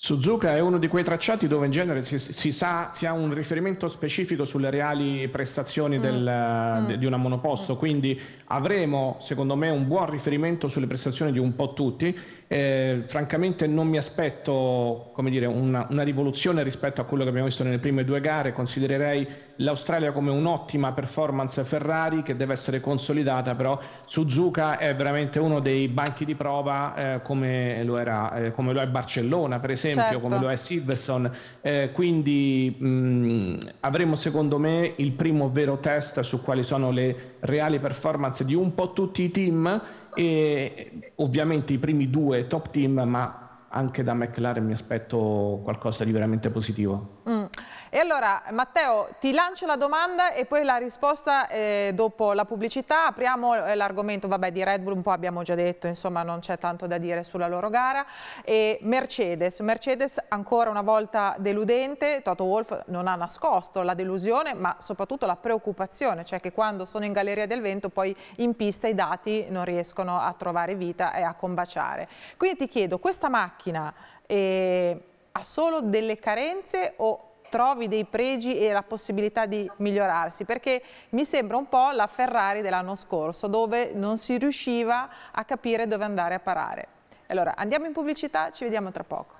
Suzuka è uno di quei tracciati dove in genere si, si, sa, si ha un riferimento specifico sulle reali prestazioni mm. Del, mm. De, di una monoposto, mm. quindi avremo secondo me un buon riferimento sulle prestazioni di un po' tutti. Eh, francamente non mi aspetto dire, una, una, rivoluzione rispetto a quello che abbiamo visto nelle prime due gare, considererei l'Australia come un'ottima performance Ferrari che deve essere consolidata, però Suzuka è veramente uno dei banchi di prova eh, come, lo era, eh, come lo è Barcellona per esempio esempio certo. come lo è Silverson eh, quindi mh, mm, avremo secondo me il primo vero test su quali sono le reali performance di un po' tutti i team e ovviamente i primi due top team ma anche da McLaren mi aspetto qualcosa di veramente positivo mm. E allora Matteo ti lancio la domanda e poi la risposta eh, dopo la pubblicità. Apriamo eh, l'argomento vabbè, di Red Bull, un po' abbiamo già detto, insomma non c'è tanto da dire sulla loro gara. E Mercedes, Mercedes ancora una volta deludente, Toto Wolff non ha nascosto la delusione ma soprattutto la preoccupazione, cioè che quando sono in galleria del vento poi in pista i dati non riescono a trovare vita e a combaciare. Quindi ti chiedo, questa macchina... Eh, ha solo delle carenze o trovi dei pregi e la possibilità di migliorarsi, perché mi sembra un po' la Ferrari dell'anno scorso, dove non si riusciva a capire dove andare a parare. Allora, andiamo in pubblicità, ci vediamo tra poco.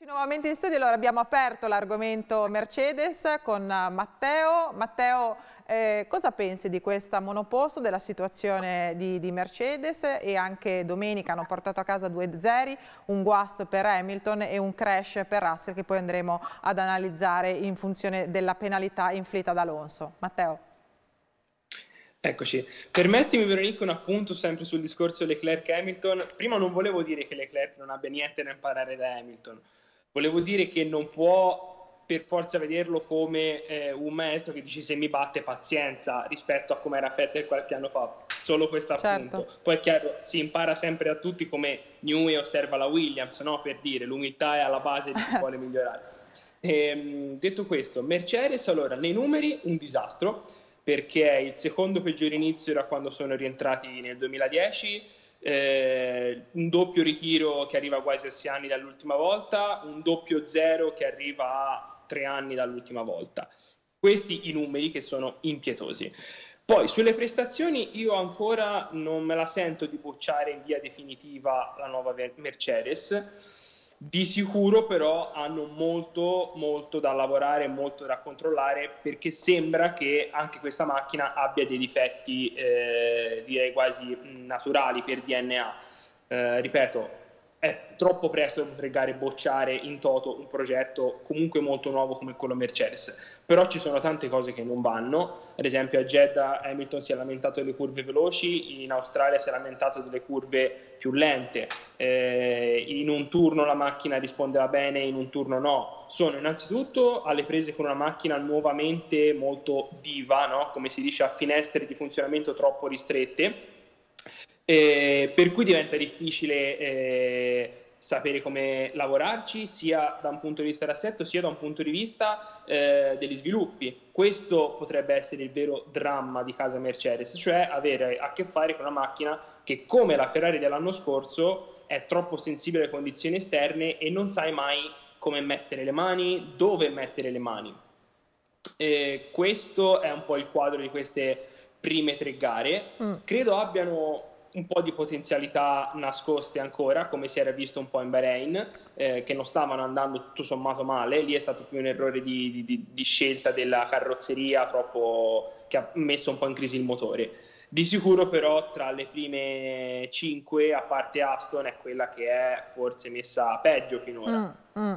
Eccoci nuovamente in studio, allora abbiamo aperto l'argomento Mercedes con eh, Matteo. Matteo, eh, cosa pensi di questa monoposto, della situazione di, di, Mercedes e anche domenica hanno portato a casa due zeri, un guasto per Hamilton e un crash per Russell che poi andremo ad analizzare in funzione della penalità inflitta da Alonso. Matteo. Eccoci, permettimi Veronica un appunto sempre sul discorso Leclerc-Hamilton. Prima non volevo dire che Leclerc non abbia niente da imparare da Hamilton, Volevo dire che non può per forza vederlo come eh, un maestro che dice se mi batte pazienza rispetto a come era Fettel qualche anno fa, solo questo certo. appunto. Poi è chiaro, si impara sempre da tutti come Newey osserva la Williams, no? per dire l'umiltà è alla base di chi <laughs> vuole migliorare. E, ehm, detto questo, Mercedes allora nei numeri un disastro perché è il secondo peggior inizio da quando sono rientrati nel 2010 eh, un doppio ritiro che arriva quasi a 6 anni dall'ultima volta, un doppio zero che arriva a tre anni dall'ultima volta. Questi i numeri che sono impietosi. Poi sulle prestazioni io ancora non me la sento di bocciare in via definitiva la nuova Mercedes di sicuro però hanno molto, molto da lavorare, molto da controllare perché sembra che anche questa macchina abbia dei difetti eh, direi quasi mm, naturali per DNA. Eh, ripeto, è troppo presto per pregare e bocciare in toto un progetto comunque molto nuovo come quello Mercedes. Però ci sono tante cose che non vanno, ad esempio a Jeddah Hamilton si è lamentato delle curve veloci, in Australia si è lamentato delle curve più lente, eh, in un turno la macchina rispondeva bene, in un turno no. Sono innanzitutto alle prese con una macchina nuovamente molto diva, no? come si dice, a finestre di funzionamento troppo ristrette eh, per cui diventa difficile eh, sapere come lavorarci sia da un punto di vista d'assetto sia da un punto di vista eh, degli sviluppi. Questo potrebbe essere il vero dramma di casa Mercedes, cioè avere a che fare con una macchina che come la Ferrari dell'anno scorso è troppo sensibile alle condizioni esterne e non sai mai come mettere le mani, dove mettere le mani. E eh, questo è un po' il quadro di queste prime tre gare. Mm. Credo abbiano un po' di potenzialità nascoste ancora, come si era visto un po' in Bahrain, eh, che non stavano andando tutto sommato male, lì è stato più un errore di, di, di scelta della carrozzeria troppo, che ha messo un po' in crisi il motore. Di sicuro però tra le prime 5, a parte Aston, è quella che è forse messa peggio finora. Mm, mm.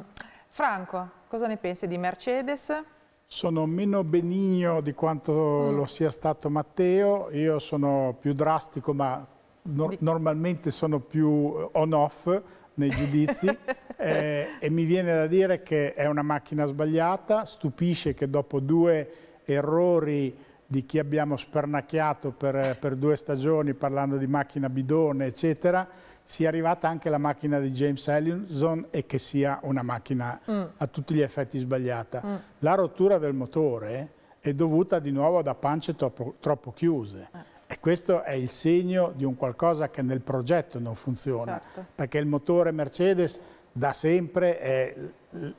Franco, cosa ne pensi di Mercedes? Sono meno benigno di quanto mm. lo sia stato Matteo, io sono più drastico ma no normalmente sono più eh, on-off nei <laughs> giudizi eh, e mi viene da dire che è una macchina sbagliata, stupisce che dopo due errori di chi abbiamo spernacchiato per, per due stagioni parlando di macchina bidone eccetera, sia arrivata anche la macchina di James Ellison e che sia una macchina mm. a tutti gli effetti sbagliata. Mm. La rottura del motore è dovuta di nuovo da pance troppo, troppo chiuse. Ah e questo è il segno di un qualcosa che nel progetto non funziona, certo. perché il motore Mercedes da sempre è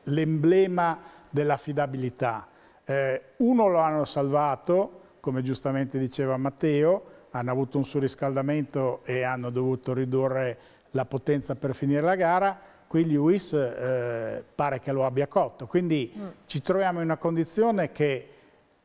l'emblema dell'affidabilità. Eh, uno lo hanno salvato, come giustamente diceva Matteo, hanno avuto un surriscaldamento e hanno dovuto ridurre la potenza per finire la gara, qui Lewis eh, pare che lo abbia cotto. Quindi mm. ci troviamo in una condizione che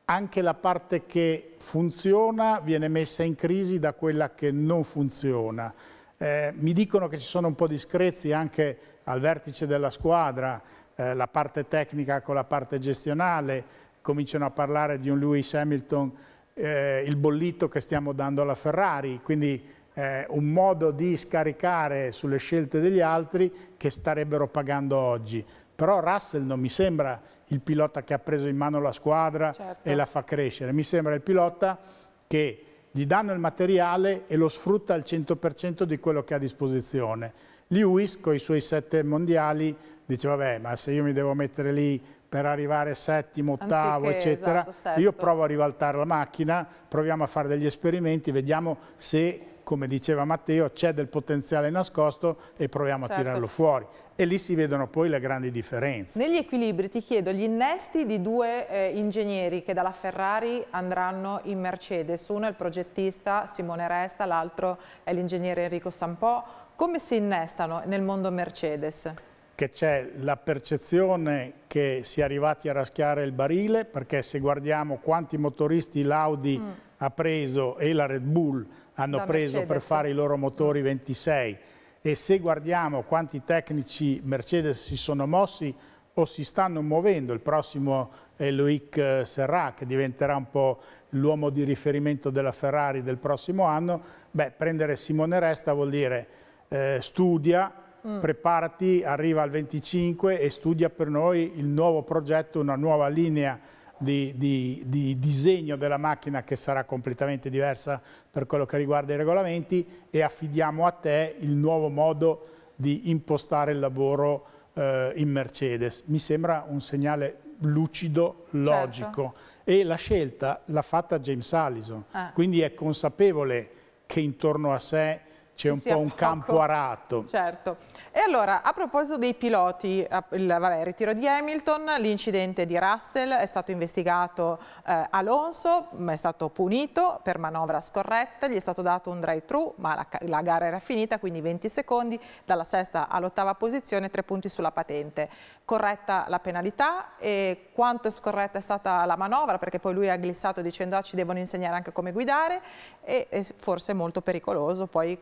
anche la parte che funziona viene messa in crisi da quella che non funziona. Eh, mi dicono che ci sono un po' di screzi anche al vertice della squadra, eh, la parte tecnica con la parte gestionale, cominciano a parlare di un Lewis Hamilton, eh, il bollito che stiamo dando alla Ferrari, quindi eh, un modo di scaricare sulle scelte degli altri che starebbero pagando oggi però Russell non mi sembra il pilota che ha preso in mano la squadra certo. e la fa crescere, mi sembra il pilota che gli danno il materiale e lo sfrutta al 100% di quello che ha a disposizione. Lewis con i suoi sette mondiali dice vabbè ma se io mi devo mettere lì per arrivare settimo, ottavo Anziché, esatto, eccetera, esatto, io provo a rivaltare la macchina, proviamo a fare degli esperimenti, vediamo se come diceva Matteo, c'è del potenziale nascosto e proviamo certo. a tirarlo fuori. E lì si vedono poi le grandi differenze. Negli equilibri ti chiedo gli innesti di due eh, ingegneri che dalla Ferrari andranno in Mercedes. Uno è il progettista Simone Resta, l'altro è l'ingegnere Enrico Sampò. Come si innestano nel mondo Mercedes? che c'è la percezione che si è arrivati a raschiare il barile, perché se guardiamo quanti motoristi l'Audi mm. ha preso e la Red Bull hanno preso per fare i loro motori 26 e se guardiamo quanti tecnici Mercedes si sono mossi o si stanno muovendo, il prossimo è Loic eh, Serra che diventerà un po' l'uomo di riferimento della Ferrari del prossimo anno, beh prendere Simone Resta vuol dire eh, studia, mm. preparati, arriva al 25 e studia per noi il nuovo progetto, una nuova linea di, di, di, disegno della macchina che sarà completamente diversa per quello che riguarda i regolamenti e affidiamo a te il nuovo modo di impostare il lavoro eh, in Mercedes. Mi sembra un segnale lucido, certo. logico certo. e la scelta l'ha fatta James Allison, ah. quindi è consapevole che intorno a sé c'è un po' un poco. campo arato. Certo. E allora, a proposito dei piloti, il vabbè, ritiro di Hamilton, l'incidente di Russell, è stato investigato eh, Alonso, è stato punito per manovra scorretta, gli è stato dato un drive-thru, ma la, la, gara era finita, quindi 20 secondi, dalla sesta all'ottava posizione, tre punti sulla patente. Corretta la penalità e quanto scorretta è stata la manovra, perché poi lui ha glissato dicendo ah, ci devono insegnare anche come guidare e, e forse molto pericoloso, poi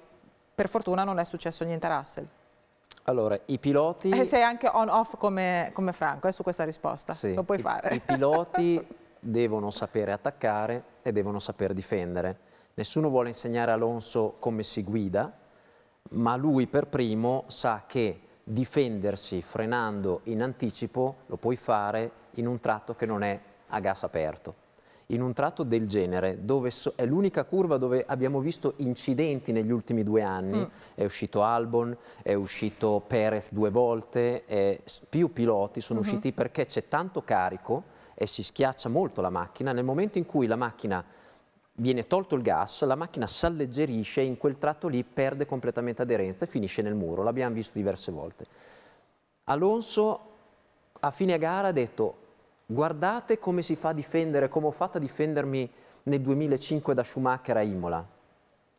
per fortuna non è successo niente a Russell. Allora, i piloti... E eh, sei anche on-off come, come, Franco, eh, su questa risposta, sì, lo puoi i, fare. I piloti <laughs> devono sapere attaccare e devono saper difendere. Nessuno vuole insegnare a Alonso come si guida, ma lui per primo sa che difendersi frenando in anticipo lo puoi fare in un tratto che non è a gas aperto in un tratto del genere, dove so è l'unica curva dove abbiamo visto incidenti negli ultimi due anni, mm. è uscito Albon, è uscito Perez due volte, eh, più piloti sono mm -hmm. usciti perché c'è tanto carico e si schiaccia molto la macchina, nel momento in cui la macchina viene tolto il gas, la macchina si alleggerisce e in quel tratto lì perde completamente aderenza e finisce nel muro, l'abbiamo visto diverse volte. Alonso a fine gara ha detto guardate come si fa a difendere, come ho fatto a difendermi nel 2005 da Schumacher a Imola.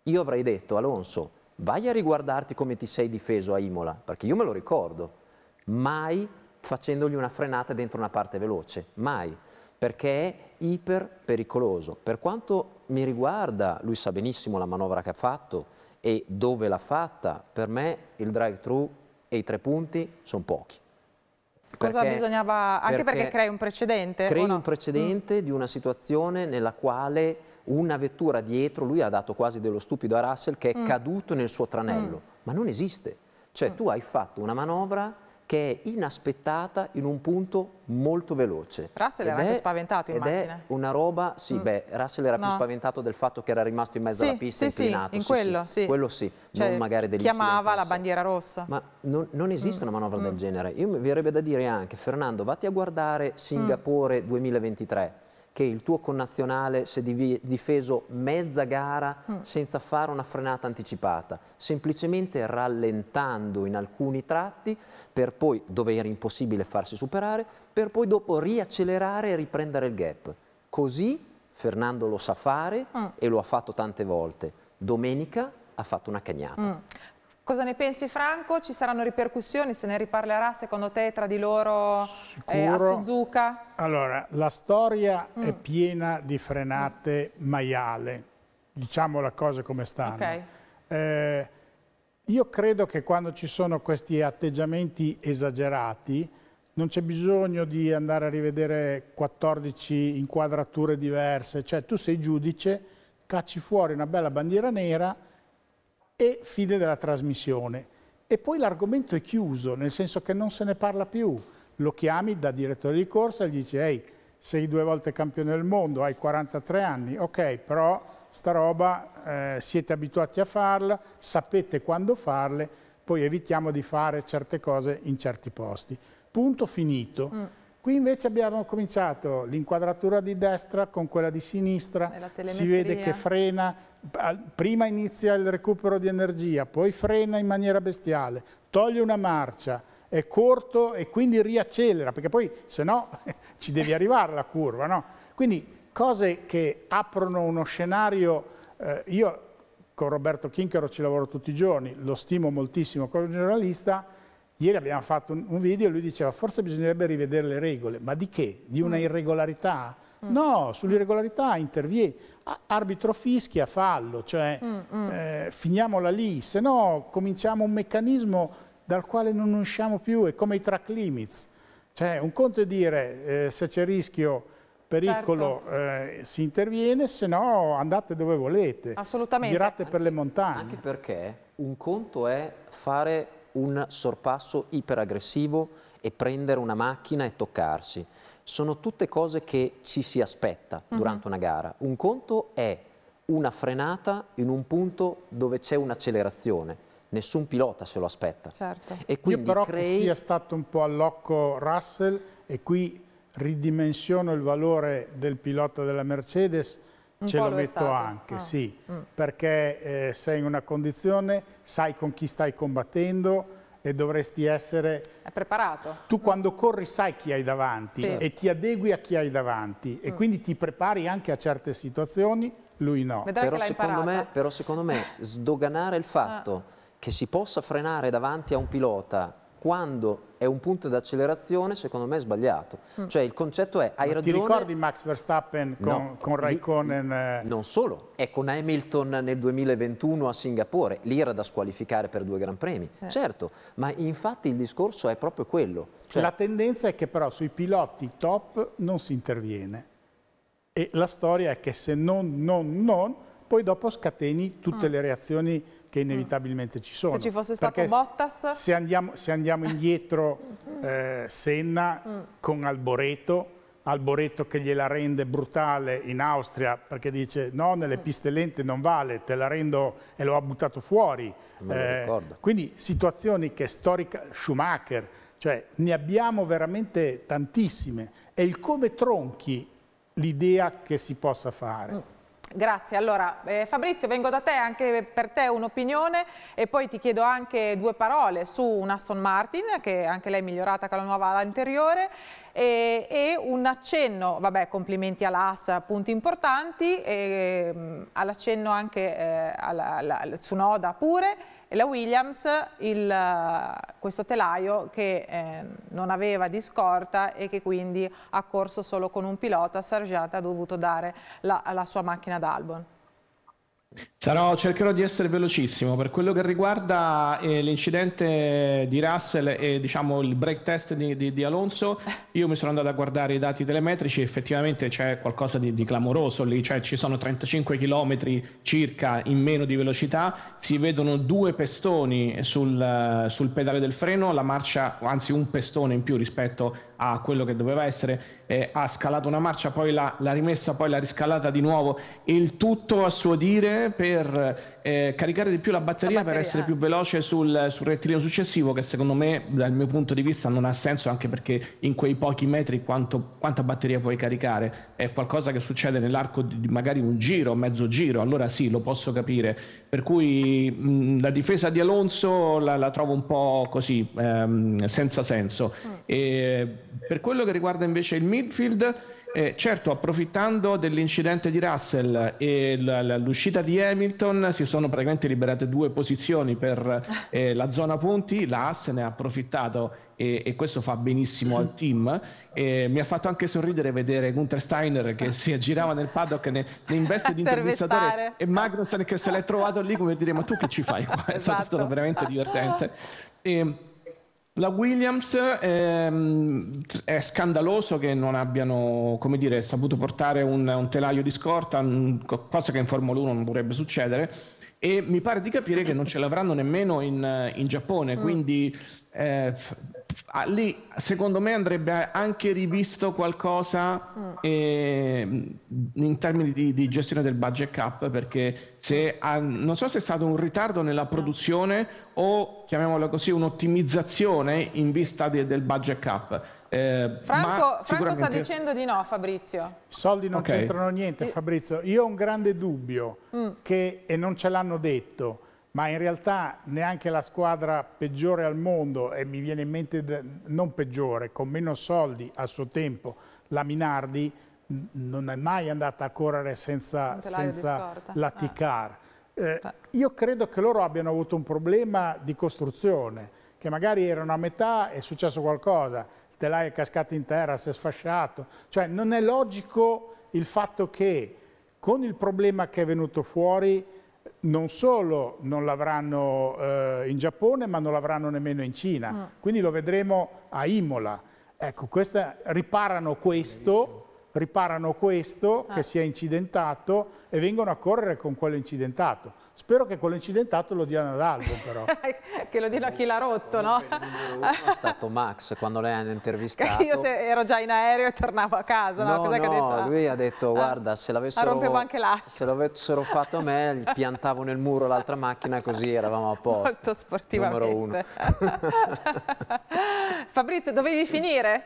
Io avrei detto, Alonso, vai a riguardarti come ti sei difeso a Imola, perché io me lo ricordo, mai facendogli una frenata dentro una parte veloce, mai, perché è iper pericoloso. Per quanto mi riguarda, lui sa benissimo la manovra che ha fatto e dove l'ha fatta, per me il drive-thru e i tre punti sono pochi. Cosa bisognava, anche perché, perché crei un precedente? Crei no? un precedente mm. di una situazione nella quale una vettura dietro, lui ha dato quasi dello stupido a Russell che è mm. caduto nel suo tranello, mm. ma non esiste. Cioè mm. tu hai fatto una manovra che è inaspettata in un punto molto veloce. Russell ed era è, anche spaventato in ed macchina. Ed è una roba, sì, mm. beh, Russell era no. più spaventato del fatto che era rimasto in mezzo sì, alla pista sì, inclinato. Sì, in quello, sì. Quello sì, cioè, non magari degli Chiamava la bandiera rossa. Ma non, non esiste mm. una manovra mm. del genere. Io mi verrebbe da dire anche, Fernando, vatti a guardare mm. Singapore 2023 che il tuo connazionale si è difeso mezza gara mm. senza fare una frenata anticipata, semplicemente rallentando in alcuni tratti per poi, dove era impossibile farsi superare, per poi dopo riaccelerare e riprendere il gap. Così Fernando lo sa fare mm. e lo ha fatto tante volte. Domenica ha fatto una cagnata. Mm. Cosa ne pensi Franco? Ci saranno ripercussioni? Se ne riparlerà secondo te tra di loro eh, a Suzuka? Allora, la storia mm. è piena di frenate mm. maiale. Diciamo la cosa come stanno. Okay. Eh, io credo che quando ci sono questi atteggiamenti esagerati non c'è bisogno di andare a rivedere 14 inquadrature diverse, cioè tu sei giudice, cacci fuori una bella bandiera nera e fine della trasmissione. E poi l'argomento è chiuso, nel senso che non se ne parla più. Lo chiami da direttore di corsa e gli dici, ehi, sei due volte campione del mondo, hai 43 anni, ok, però sta roba eh, siete abituati a farla, sapete quando farle, poi evitiamo di fare certe cose in certi posti. Punto finito. Mm. Qui invece abbiamo cominciato l'inquadratura di destra con quella di sinistra, si vede che frena, prima inizia il recupero di energia, poi frena in maniera bestiale, toglie una marcia, è corto e quindi riaccelera, perché poi se no <laughs> ci devi arrivare la curva. No? Quindi cose che aprono uno scenario, eh, io con Roberto Chinchero ci lavoro tutti i giorni, lo stimo moltissimo come giornalista, Ieri abbiamo fatto un, video e lui diceva forse bisognerebbe rivedere le regole, ma di che? Di una mm. irregolarità? Mm. No, sull'irregolarità interviene, arbitro fischia, fallo, cioè mm, mm, Eh, finiamola lì, se no cominciamo un meccanismo dal quale non usciamo più, è come i track limits, cioè un conto è dire eh, se c'è rischio pericolo certo. eh, si interviene, se no andate dove volete, Assolutamente. girate per le montagne. Anche perché un conto è fare un sorpasso iperaggressivo e prendere una macchina e toccarsi. Sono tutte cose che ci si aspetta mm -hmm. durante una gara. Un conto è una frenata in un punto dove c'è un'accelerazione. Nessun pilota se lo aspetta. Certo. E quindi Io però crei... che sia stato un po' all'occo Russell e qui ridimensiono il valore del pilota della Mercedes un ce lo, lo metto anche, ah. sì, mm. perché eh, sei in una condizione, sai con chi stai combattendo e dovresti essere... È preparato. Tu quando corri sai chi hai davanti sì. e ti adegui a chi hai davanti e mm. quindi ti prepari anche a certe situazioni, lui no. Però secondo, me, però secondo, me, sdoganare il fatto ah. che si possa frenare davanti a un pilota quando è un punto di accelerazione secondo me sbagliato. Mm. Cioè il concetto è hai Ma ragione... Ti ricordi Max Verstappen con, no, con Raikkonen? Lì, eh? non solo, è con Hamilton nel 2021 a Singapore, lì era da squalificare per due Gran Premi, sì. certo, ma infatti il discorso è proprio quello. Cioè... La tendenza è che però sui piloti top non si interviene e la storia è che se non, non, non poi dopo scateni tutte mm. le reazioni che inevitabilmente mm. ci sono. Se ci fosse stato Bottas? Se andiamo, se andiamo indietro <laughs> eh, Senna mm. con Alboreto, Alboreto che gliela rende brutale in Austria perché dice no, nelle mm. piste lente non vale, te la rendo e lo ha buttato fuori. Eh, quindi situazioni che storica Schumacher, cioè ne abbiamo veramente tantissime e il come tronchi l'idea che si possa fare. Mm. Grazie, allora eh, Fabrizio vengo da te anche per te un'opinione e poi ti chiedo anche due parole su un Aston Martin che anche lei è migliorata con la nuova ala anteriore e, e, un accenno, vabbè complimenti all'AS, punti importanti, e mm, all'accenno anche eh, alla, alla, alla Tsunoda pure e la Williams il, eh, questo telaio che eh, non aveva di scorta e che quindi ha corso solo con un pilota, Sargent ha dovuto dare la, la sua macchina d'Albon. Sarò, cercherò di essere velocissimo. Per quello che riguarda eh, l'incidente di Russell e diciamo, il break test di, di, di, Alonso, io mi sono andato a guardare i dati telemetrici. Effettivamente c'è qualcosa di, di clamoroso lì, cioè ci sono 35 km circa in meno di velocità. Si vedono due pestoni sul, eh, sul pedale del freno, la marcia, anzi, un pestone in più rispetto a quello che doveva essere, eh, ha scalato una marcia, poi l'ha, rimessa, poi l'ha riscalata di nuovo, il tutto a suo dire per eh, caricare di più la batteria, la batteria per essere più veloce sul, sul rettilineo successivo che secondo me dal mio punto di vista non ha senso anche perché in quei pochi metri quanto, quanta batteria puoi caricare è qualcosa che succede nell'arco di magari un giro, mezzo giro, allora sì lo posso capire, per cui mh, la difesa di Alonso la, la trovo un po' così ehm, senza senso. Mm. per quello che riguarda invece il midfield eh, certo, approfittando dell'incidente di Russell e l'uscita di Hamilton, si sono praticamente liberate due posizioni per eh, la zona punti, la Haas ne ha approfittato e, e questo fa benissimo al team. E mi ha fatto anche sorridere vedere Gunther Steiner che si aggirava nel paddock ne, ne investe di <laughs> intervistatore e Magnussen che se l'è trovato lì come dire ma tu che ci fai qua? <laughs> È esatto. stato veramente divertente. E, la Williams è, ehm, è scandaloso che non abbiano dire, saputo portare un, un, telaio di scorta, cosa che in Formula 1 non dovrebbe succedere, e mi pare di capire che non ce l'avranno nemmeno in, in Giappone, mm. quindi eh, ah, lì secondo me andrebbe anche rivisto qualcosa eh, in termini di, di, gestione del budget cap perché se ha, non so se è stato un ritardo nella mm. produzione o chiamiamola così un'ottimizzazione in vista de, del budget cap eh, Franco, sicuramente... Franco, sta dicendo di no Fabrizio i soldi non okay. c'entrano niente Fabrizio io ho un grande dubbio mm. che, e non ce l'hanno detto ma in realtà neanche la squadra peggiore al mondo, e mi viene in mente non peggiore, con meno soldi a suo tempo, la Minardi, non è mai andata a correre senza, senza laticar. Ah. Eh, io credo che loro abbiano avuto un problema di costruzione, che magari erano a metà e è successo qualcosa, il telaio è cascato in terra, si è sfasciato, cioè non è logico il fatto che con il problema che è venuto fuori non solo non l'avranno eh, in Giappone ma non l'avranno nemmeno in Cina, mm. quindi lo vedremo a Imola. Ecco, questa, riparano questo riparano questo ah. che si è incidentato e vengono a correre con quello incidentato. Spero che quello incidentato lo diano ad Albo però. <laughs> che lo diano a chi l'ha rotto, no? è stato Max quando lei hanno intervistato. Io ero già in aereo e tornavo a casa. No, no, no ah. lui ha detto ah, guarda se l'avessero la fatto a me gli piantavo nel muro l'altra macchina così eravamo a posto. Molto sportivamente. Numero uno. <laughs> Fabrizio dovevi finire?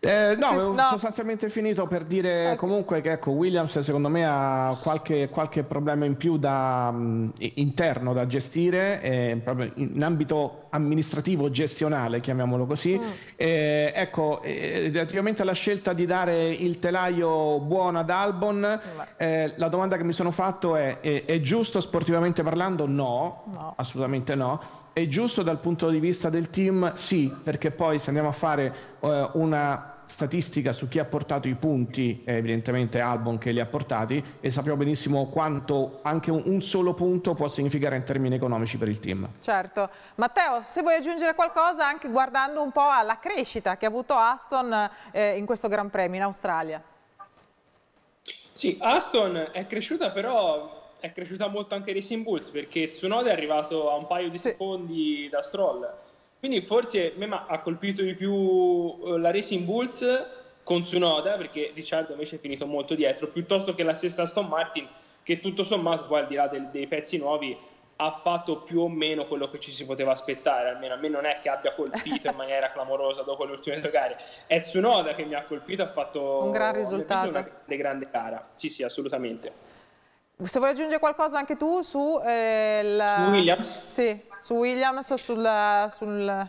Eh, no, sì, no, sostanzialmente finito per dire ecco. comunque che ecco, Williams secondo me ha qualche, qualche problema in più da, mh, interno da gestire, eh, proprio in ambito amministrativo gestionale, chiamiamolo così. Mm. Eh, ecco, eh, relativamente alla scelta di dare il telaio buono ad Albon, mm. la domanda che mi sono fatto è, è, è giusto sportivamente parlando? No, no. assolutamente no è giusto dal punto di vista del team? Sì, perché poi se andiamo a fare eh, una statistica su chi ha portato i punti, evidentemente Albon che li ha portati, e sappiamo benissimo quanto anche un solo punto può significare in termini economici per il team. Certo. Matteo, se vuoi aggiungere qualcosa anche guardando un po' alla crescita che ha avuto Aston eh, in questo Gran Premio in Australia. Sì, Aston è cresciuta però è cresciuta molto anche Racing Bulls perché Tsunoda è arrivato a un paio di sì. secondi da Stroll. Quindi forse ha colpito di più eh, la Racing Bulls con Tsunoda perché Ricciardo invece è finito molto dietro, piuttosto che la stessa Aston Martin che tutto sommato poi al di là del, dei pezzi nuovi ha fatto più o meno quello che ci si poteva aspettare, almeno a me non è che abbia colpito in <laughs> maniera clamorosa dopo le ultime due gare, è Tsunoda che mi ha colpito, ha fatto un gran risultato. una grande gara, sì sì assolutamente. Se vuoi aggiungere qualcosa anche tu su, eh, la... Williams? Sì, su Williams, sul... sul...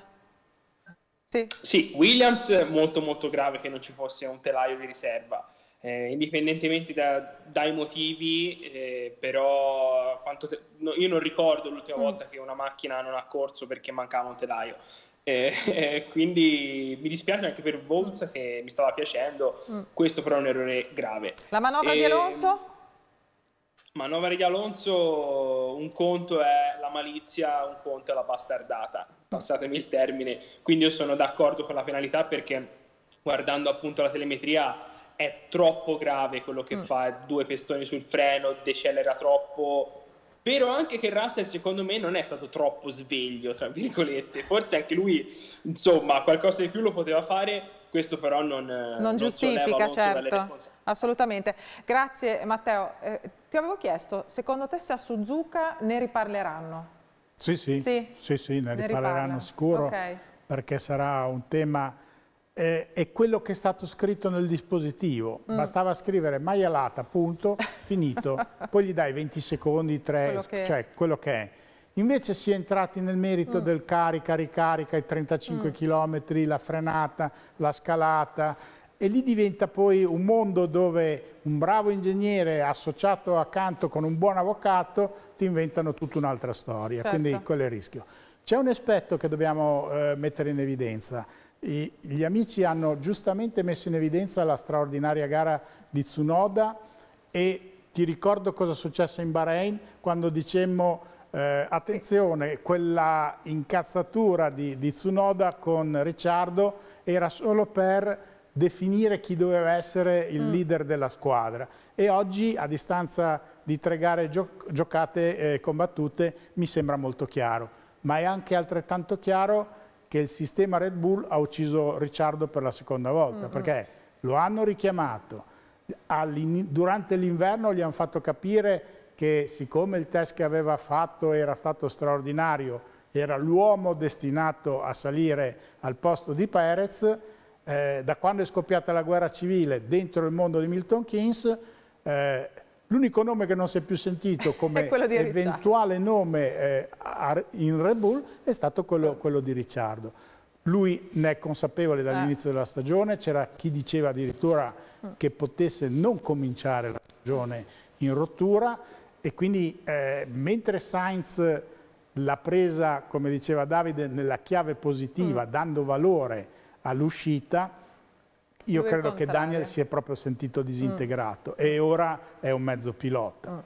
Sì. sì. Williams molto molto grave che non ci fosse un telaio di riserva. Eh, indipendentemente da, dai motivi, eh, però te... no, io non ricordo l'ultima mm. volta che una macchina non ha corso perché mancava un telaio. Eh, <laughs> eh quindi mi dispiace anche per Volz mm. che mi stava piacendo, mm. questo però è un errore grave. La manovra e... di ehm, Alonso? Manovra di Alonso, un conto è la malizia, un conto è la bastardata, passatemi il termine. Quindi io sono d'accordo con la penalità perché guardando appunto la telemetria è troppo grave quello che mm. fa, due pestoni sul freno, decelera troppo. Vero anche che Russell secondo me non è stato troppo sveglio, tra virgolette, forse anche lui insomma qualcosa di più lo poteva fare, questo però non, non, non giustifica, certo, assolutamente. Grazie Matteo, eh, ti avevo chiesto, secondo te se a Suzuka ne riparleranno? Sì, sì, sì, sì, sì ne, ne riparleranno riparla. sicuro, okay. perché sarà un tema... Eh, è quello che è stato scritto nel dispositivo. Mm. Bastava scrivere maialata, punto, <laughs> finito. Poi gli dai 20 secondi, 3, quello cioè quello che è. Invece si è entrati nel merito mm. del carica, ricarica, i 35 mm. km, la frenata, la scalata, e lì diventa poi un mondo dove un bravo ingegnere associato accanto con un buon avvocato ti inventano tutta un'altra storia, certo. quindi quello è il rischio. C'è un aspetto che dobbiamo eh, mettere in evidenza. I, gli amici hanno giustamente messo in evidenza la straordinaria gara di Tsunoda e ti ricordo cosa successe in Bahrain quando dicemmo eh, attenzione, quella incazzatura di, di Tsunoda con Ricciardo era solo per definire chi doveva essere il mm. leader della squadra e oggi a distanza di tre gare gioc giocate e combattute mi sembra molto chiaro, ma è anche altrettanto chiaro che il sistema Red Bull ha ucciso Ricciardo per la seconda volta, mm -hmm. perché lo hanno richiamato, durante l'inverno gli hanno fatto capire che siccome il test che aveva fatto era stato straordinario, era l'uomo destinato a salire al posto di Perez, eh, da quando è scoppiata la guerra civile dentro il mondo di Milton Keynes, eh, l'unico nome che non si è più sentito <laughs> come eventuale nome eh, in Red Bull è stato quello, quello di Ricciardo. Lui ne è consapevole dall'inizio eh. della stagione, c'era chi diceva addirittura mm. che potesse non cominciare la stagione in rottura e quindi eh, mentre Sainz l'ha presa, come diceva Davide, nella chiave positiva, mm. dando valore all'uscita, io credo che Daniel si è proprio sentito disintegrato mm. e ora è un mezzo pilota. Mm.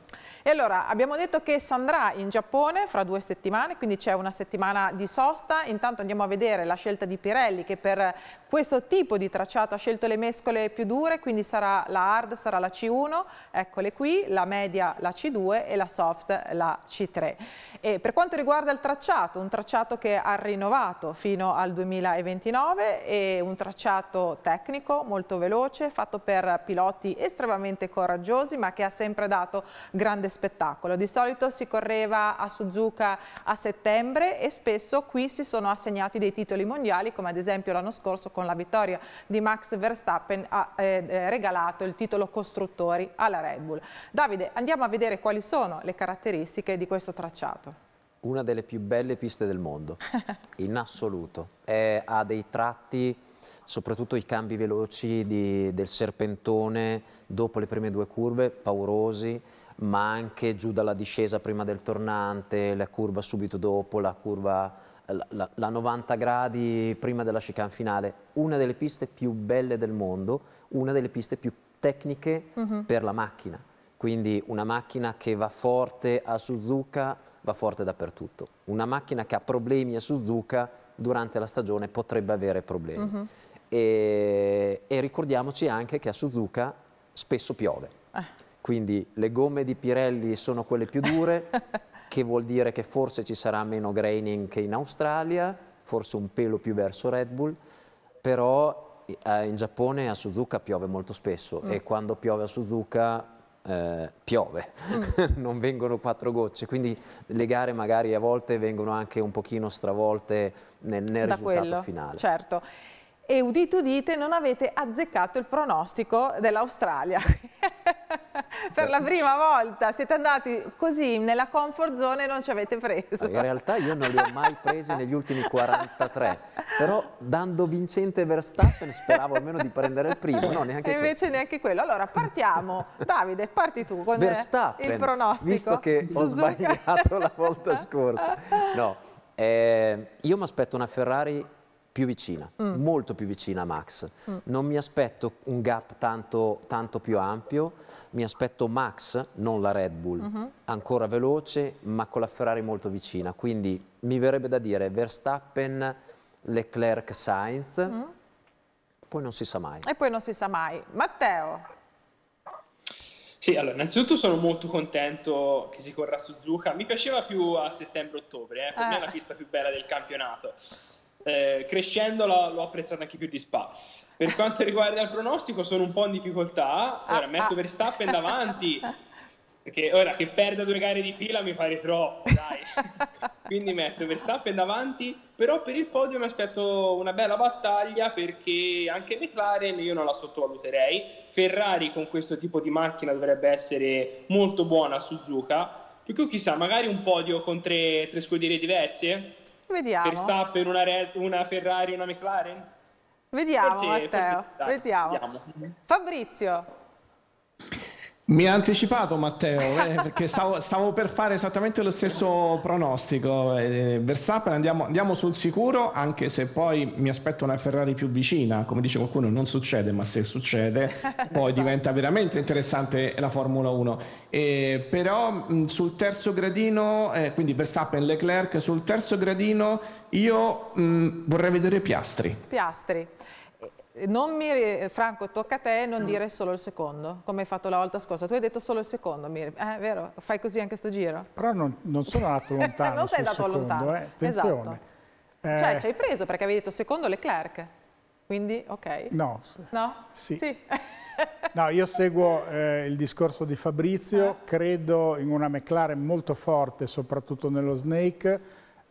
E allora abbiamo detto che si andrà in Giappone fra due settimane, quindi c'è una settimana di sosta. Intanto andiamo a vedere la scelta di Pirelli che per questo tipo di tracciato ha scelto le mescole più dure, quindi sarà la hard, sarà la C1, eccole qui, la media la C2 e la soft la C3. E per quanto riguarda il tracciato, un tracciato che ha rinnovato fino al 2029 è un tracciato tecnico molto veloce, fatto per piloti estremamente coraggiosi ma che ha sempre dato grande spettacolo. Di solito si correva a Suzuka a settembre e spesso qui si sono assegnati dei titoli mondiali come ad esempio l'anno scorso con la vittoria di Max Verstappen ha eh, eh regalato il titolo costruttori alla Red Bull. Davide, andiamo a vedere quali sono le caratteristiche di questo tracciato una delle più belle piste del mondo, <laughs> in assoluto. È, ha dei tratti, soprattutto i cambi veloci di, del serpentone dopo le prime due curve, paurosi, ma anche giù dalla discesa prima del tornante, la curva subito dopo, la curva eh, la, la, la 90 gradi prima della chicane finale, una delle piste più belle del mondo, una delle piste più tecniche uh mhm. -huh. per la macchina. Quindi una macchina che va forte a Suzuka va forte dappertutto. Una macchina che ha problemi a Suzuka durante la stagione potrebbe avere problemi. Uh mhm. -huh. e, e, ricordiamoci anche che a Suzuka spesso piove. Eh quindi le gomme di Pirelli sono quelle più dure, <laughs> che vuol dire che forse ci sarà meno graining che in Australia, forse un pelo più verso Red Bull, però eh, in Giappone a Suzuka piove molto spesso mm. e quando piove a Suzuka eh, piove, mm. <laughs> non vengono quattro gocce, quindi le gare magari a volte vengono anche un pochino stravolte nel, nel risultato quello, finale. Certo e udite udite non avete azzeccato il pronostico dell'Australia <laughs> per la prima volta siete andati così nella comfort zone e non ci avete preso in realtà io non li ho mai presi negli ultimi 43 però dando vincente Verstappen speravo almeno di prendere il primo no, neanche e invece questo. neanche quello allora partiamo Davide parti tu con Verstappen, il pronostico visto che ho sbagliato la volta <laughs> scorsa no eh, io mi aspetto una Ferrari più vicina, mm. molto più vicina a Max. Mm. Non mi aspetto un gap tanto, tanto, più ampio, mi aspetto Max, non la Red Bull, mm -hmm. ancora veloce ma con la Ferrari molto vicina. Quindi mi verrebbe da dire Verstappen, Leclerc, Sainz, mm. poi non si sa mai. E poi non si sa mai. Matteo. Sì, allora, innanzitutto sono molto contento che si corra su Zucca. Mi piaceva più a settembre-ottobre, eh? per eh. me è la ah. pista più bella del campionato eh, crescendo l'ho, l'ho apprezzato anche più di Spa. Per <laughs> quanto riguarda il pronostico, sono un po' in difficoltà. Ora ah, metto ah. Verstappen <laughs> davanti, perché ora che perda due gare di fila mi pare troppo, dai. <laughs> Quindi metto Verstappen davanti, però per il podio mi aspetto una bella battaglia perché anche McLaren io non la sottovaluterei. Ferrari con questo tipo di macchina dovrebbe essere molto buona a Suzuka. Più cui chissà, magari un podio con tre, tre scuderie diverse, Vediamo. Verstappen, una, una Ferrari, una McLaren? Vediamo, forse, Matteo. Forse, dai, vediamo. vediamo. Fabrizio. Mi ha anticipato Matteo, eh, <laughs> perché stavo, stavo, per fare esattamente lo stesso pronostico. Eh, Verstappen andiamo, andiamo, sul sicuro, anche se poi mi aspetto una Ferrari più vicina. Come dice qualcuno, non succede, ma se succede, <laughs> poi esatto. diventa veramente interessante la Formula 1. Eh, però mh, mm, sul terzo gradino, eh, quindi Verstappen Leclerc, sul terzo gradino io mh, mm, vorrei vedere Piastri. Piastri. Mi, Franco, tocca a te non mm. dire solo il secondo, come hai fatto la volta scorsa. Tu hai detto solo il secondo, Miri. Eh, è vero? Fai così anche sto giro? Però non, non sono andato <laughs> lontano Non sei andato secondo, lontano. Eh. Attenzione. Esatto. Cioè, eh. Cioè, ci hai preso perché avevi detto secondo Leclerc. Quindi, ok. No. No? Sì. sì. <laughs> no, io seguo eh, il discorso di Fabrizio. Eh. Credo in una McLaren molto forte, soprattutto nello Snake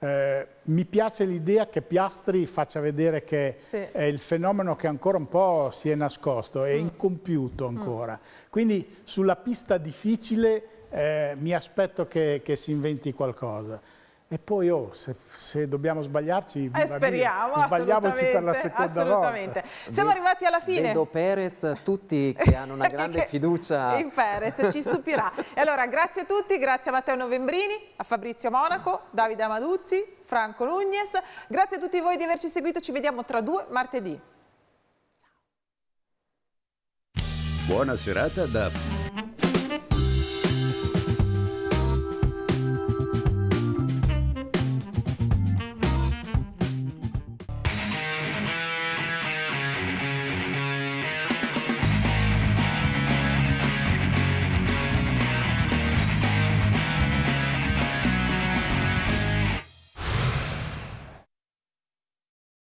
eh, mi piace l'idea che Piastri faccia vedere che sì. è il fenomeno che ancora un po' si è nascosto, è mm. incompiuto mm. ancora. Mm. Quindi sulla pista difficile eh, mi aspetto che, che si inventi qualcosa. E poi, oh, se, se dobbiamo sbagliarci, eh, speriamo, sbagliamoci per la seconda volta. Siamo arrivati alla fine. Vedo Perez, tutti che hanno una <laughs> grande fiducia. In Perez, ci stupirà. <laughs> e allora, grazie a tutti, grazie a Matteo Novembrini, a Fabrizio Monaco, Davide Amaduzzi, Franco Lugnes. Grazie a tutti voi di averci seguito, ci vediamo tra due martedì. Buona serata da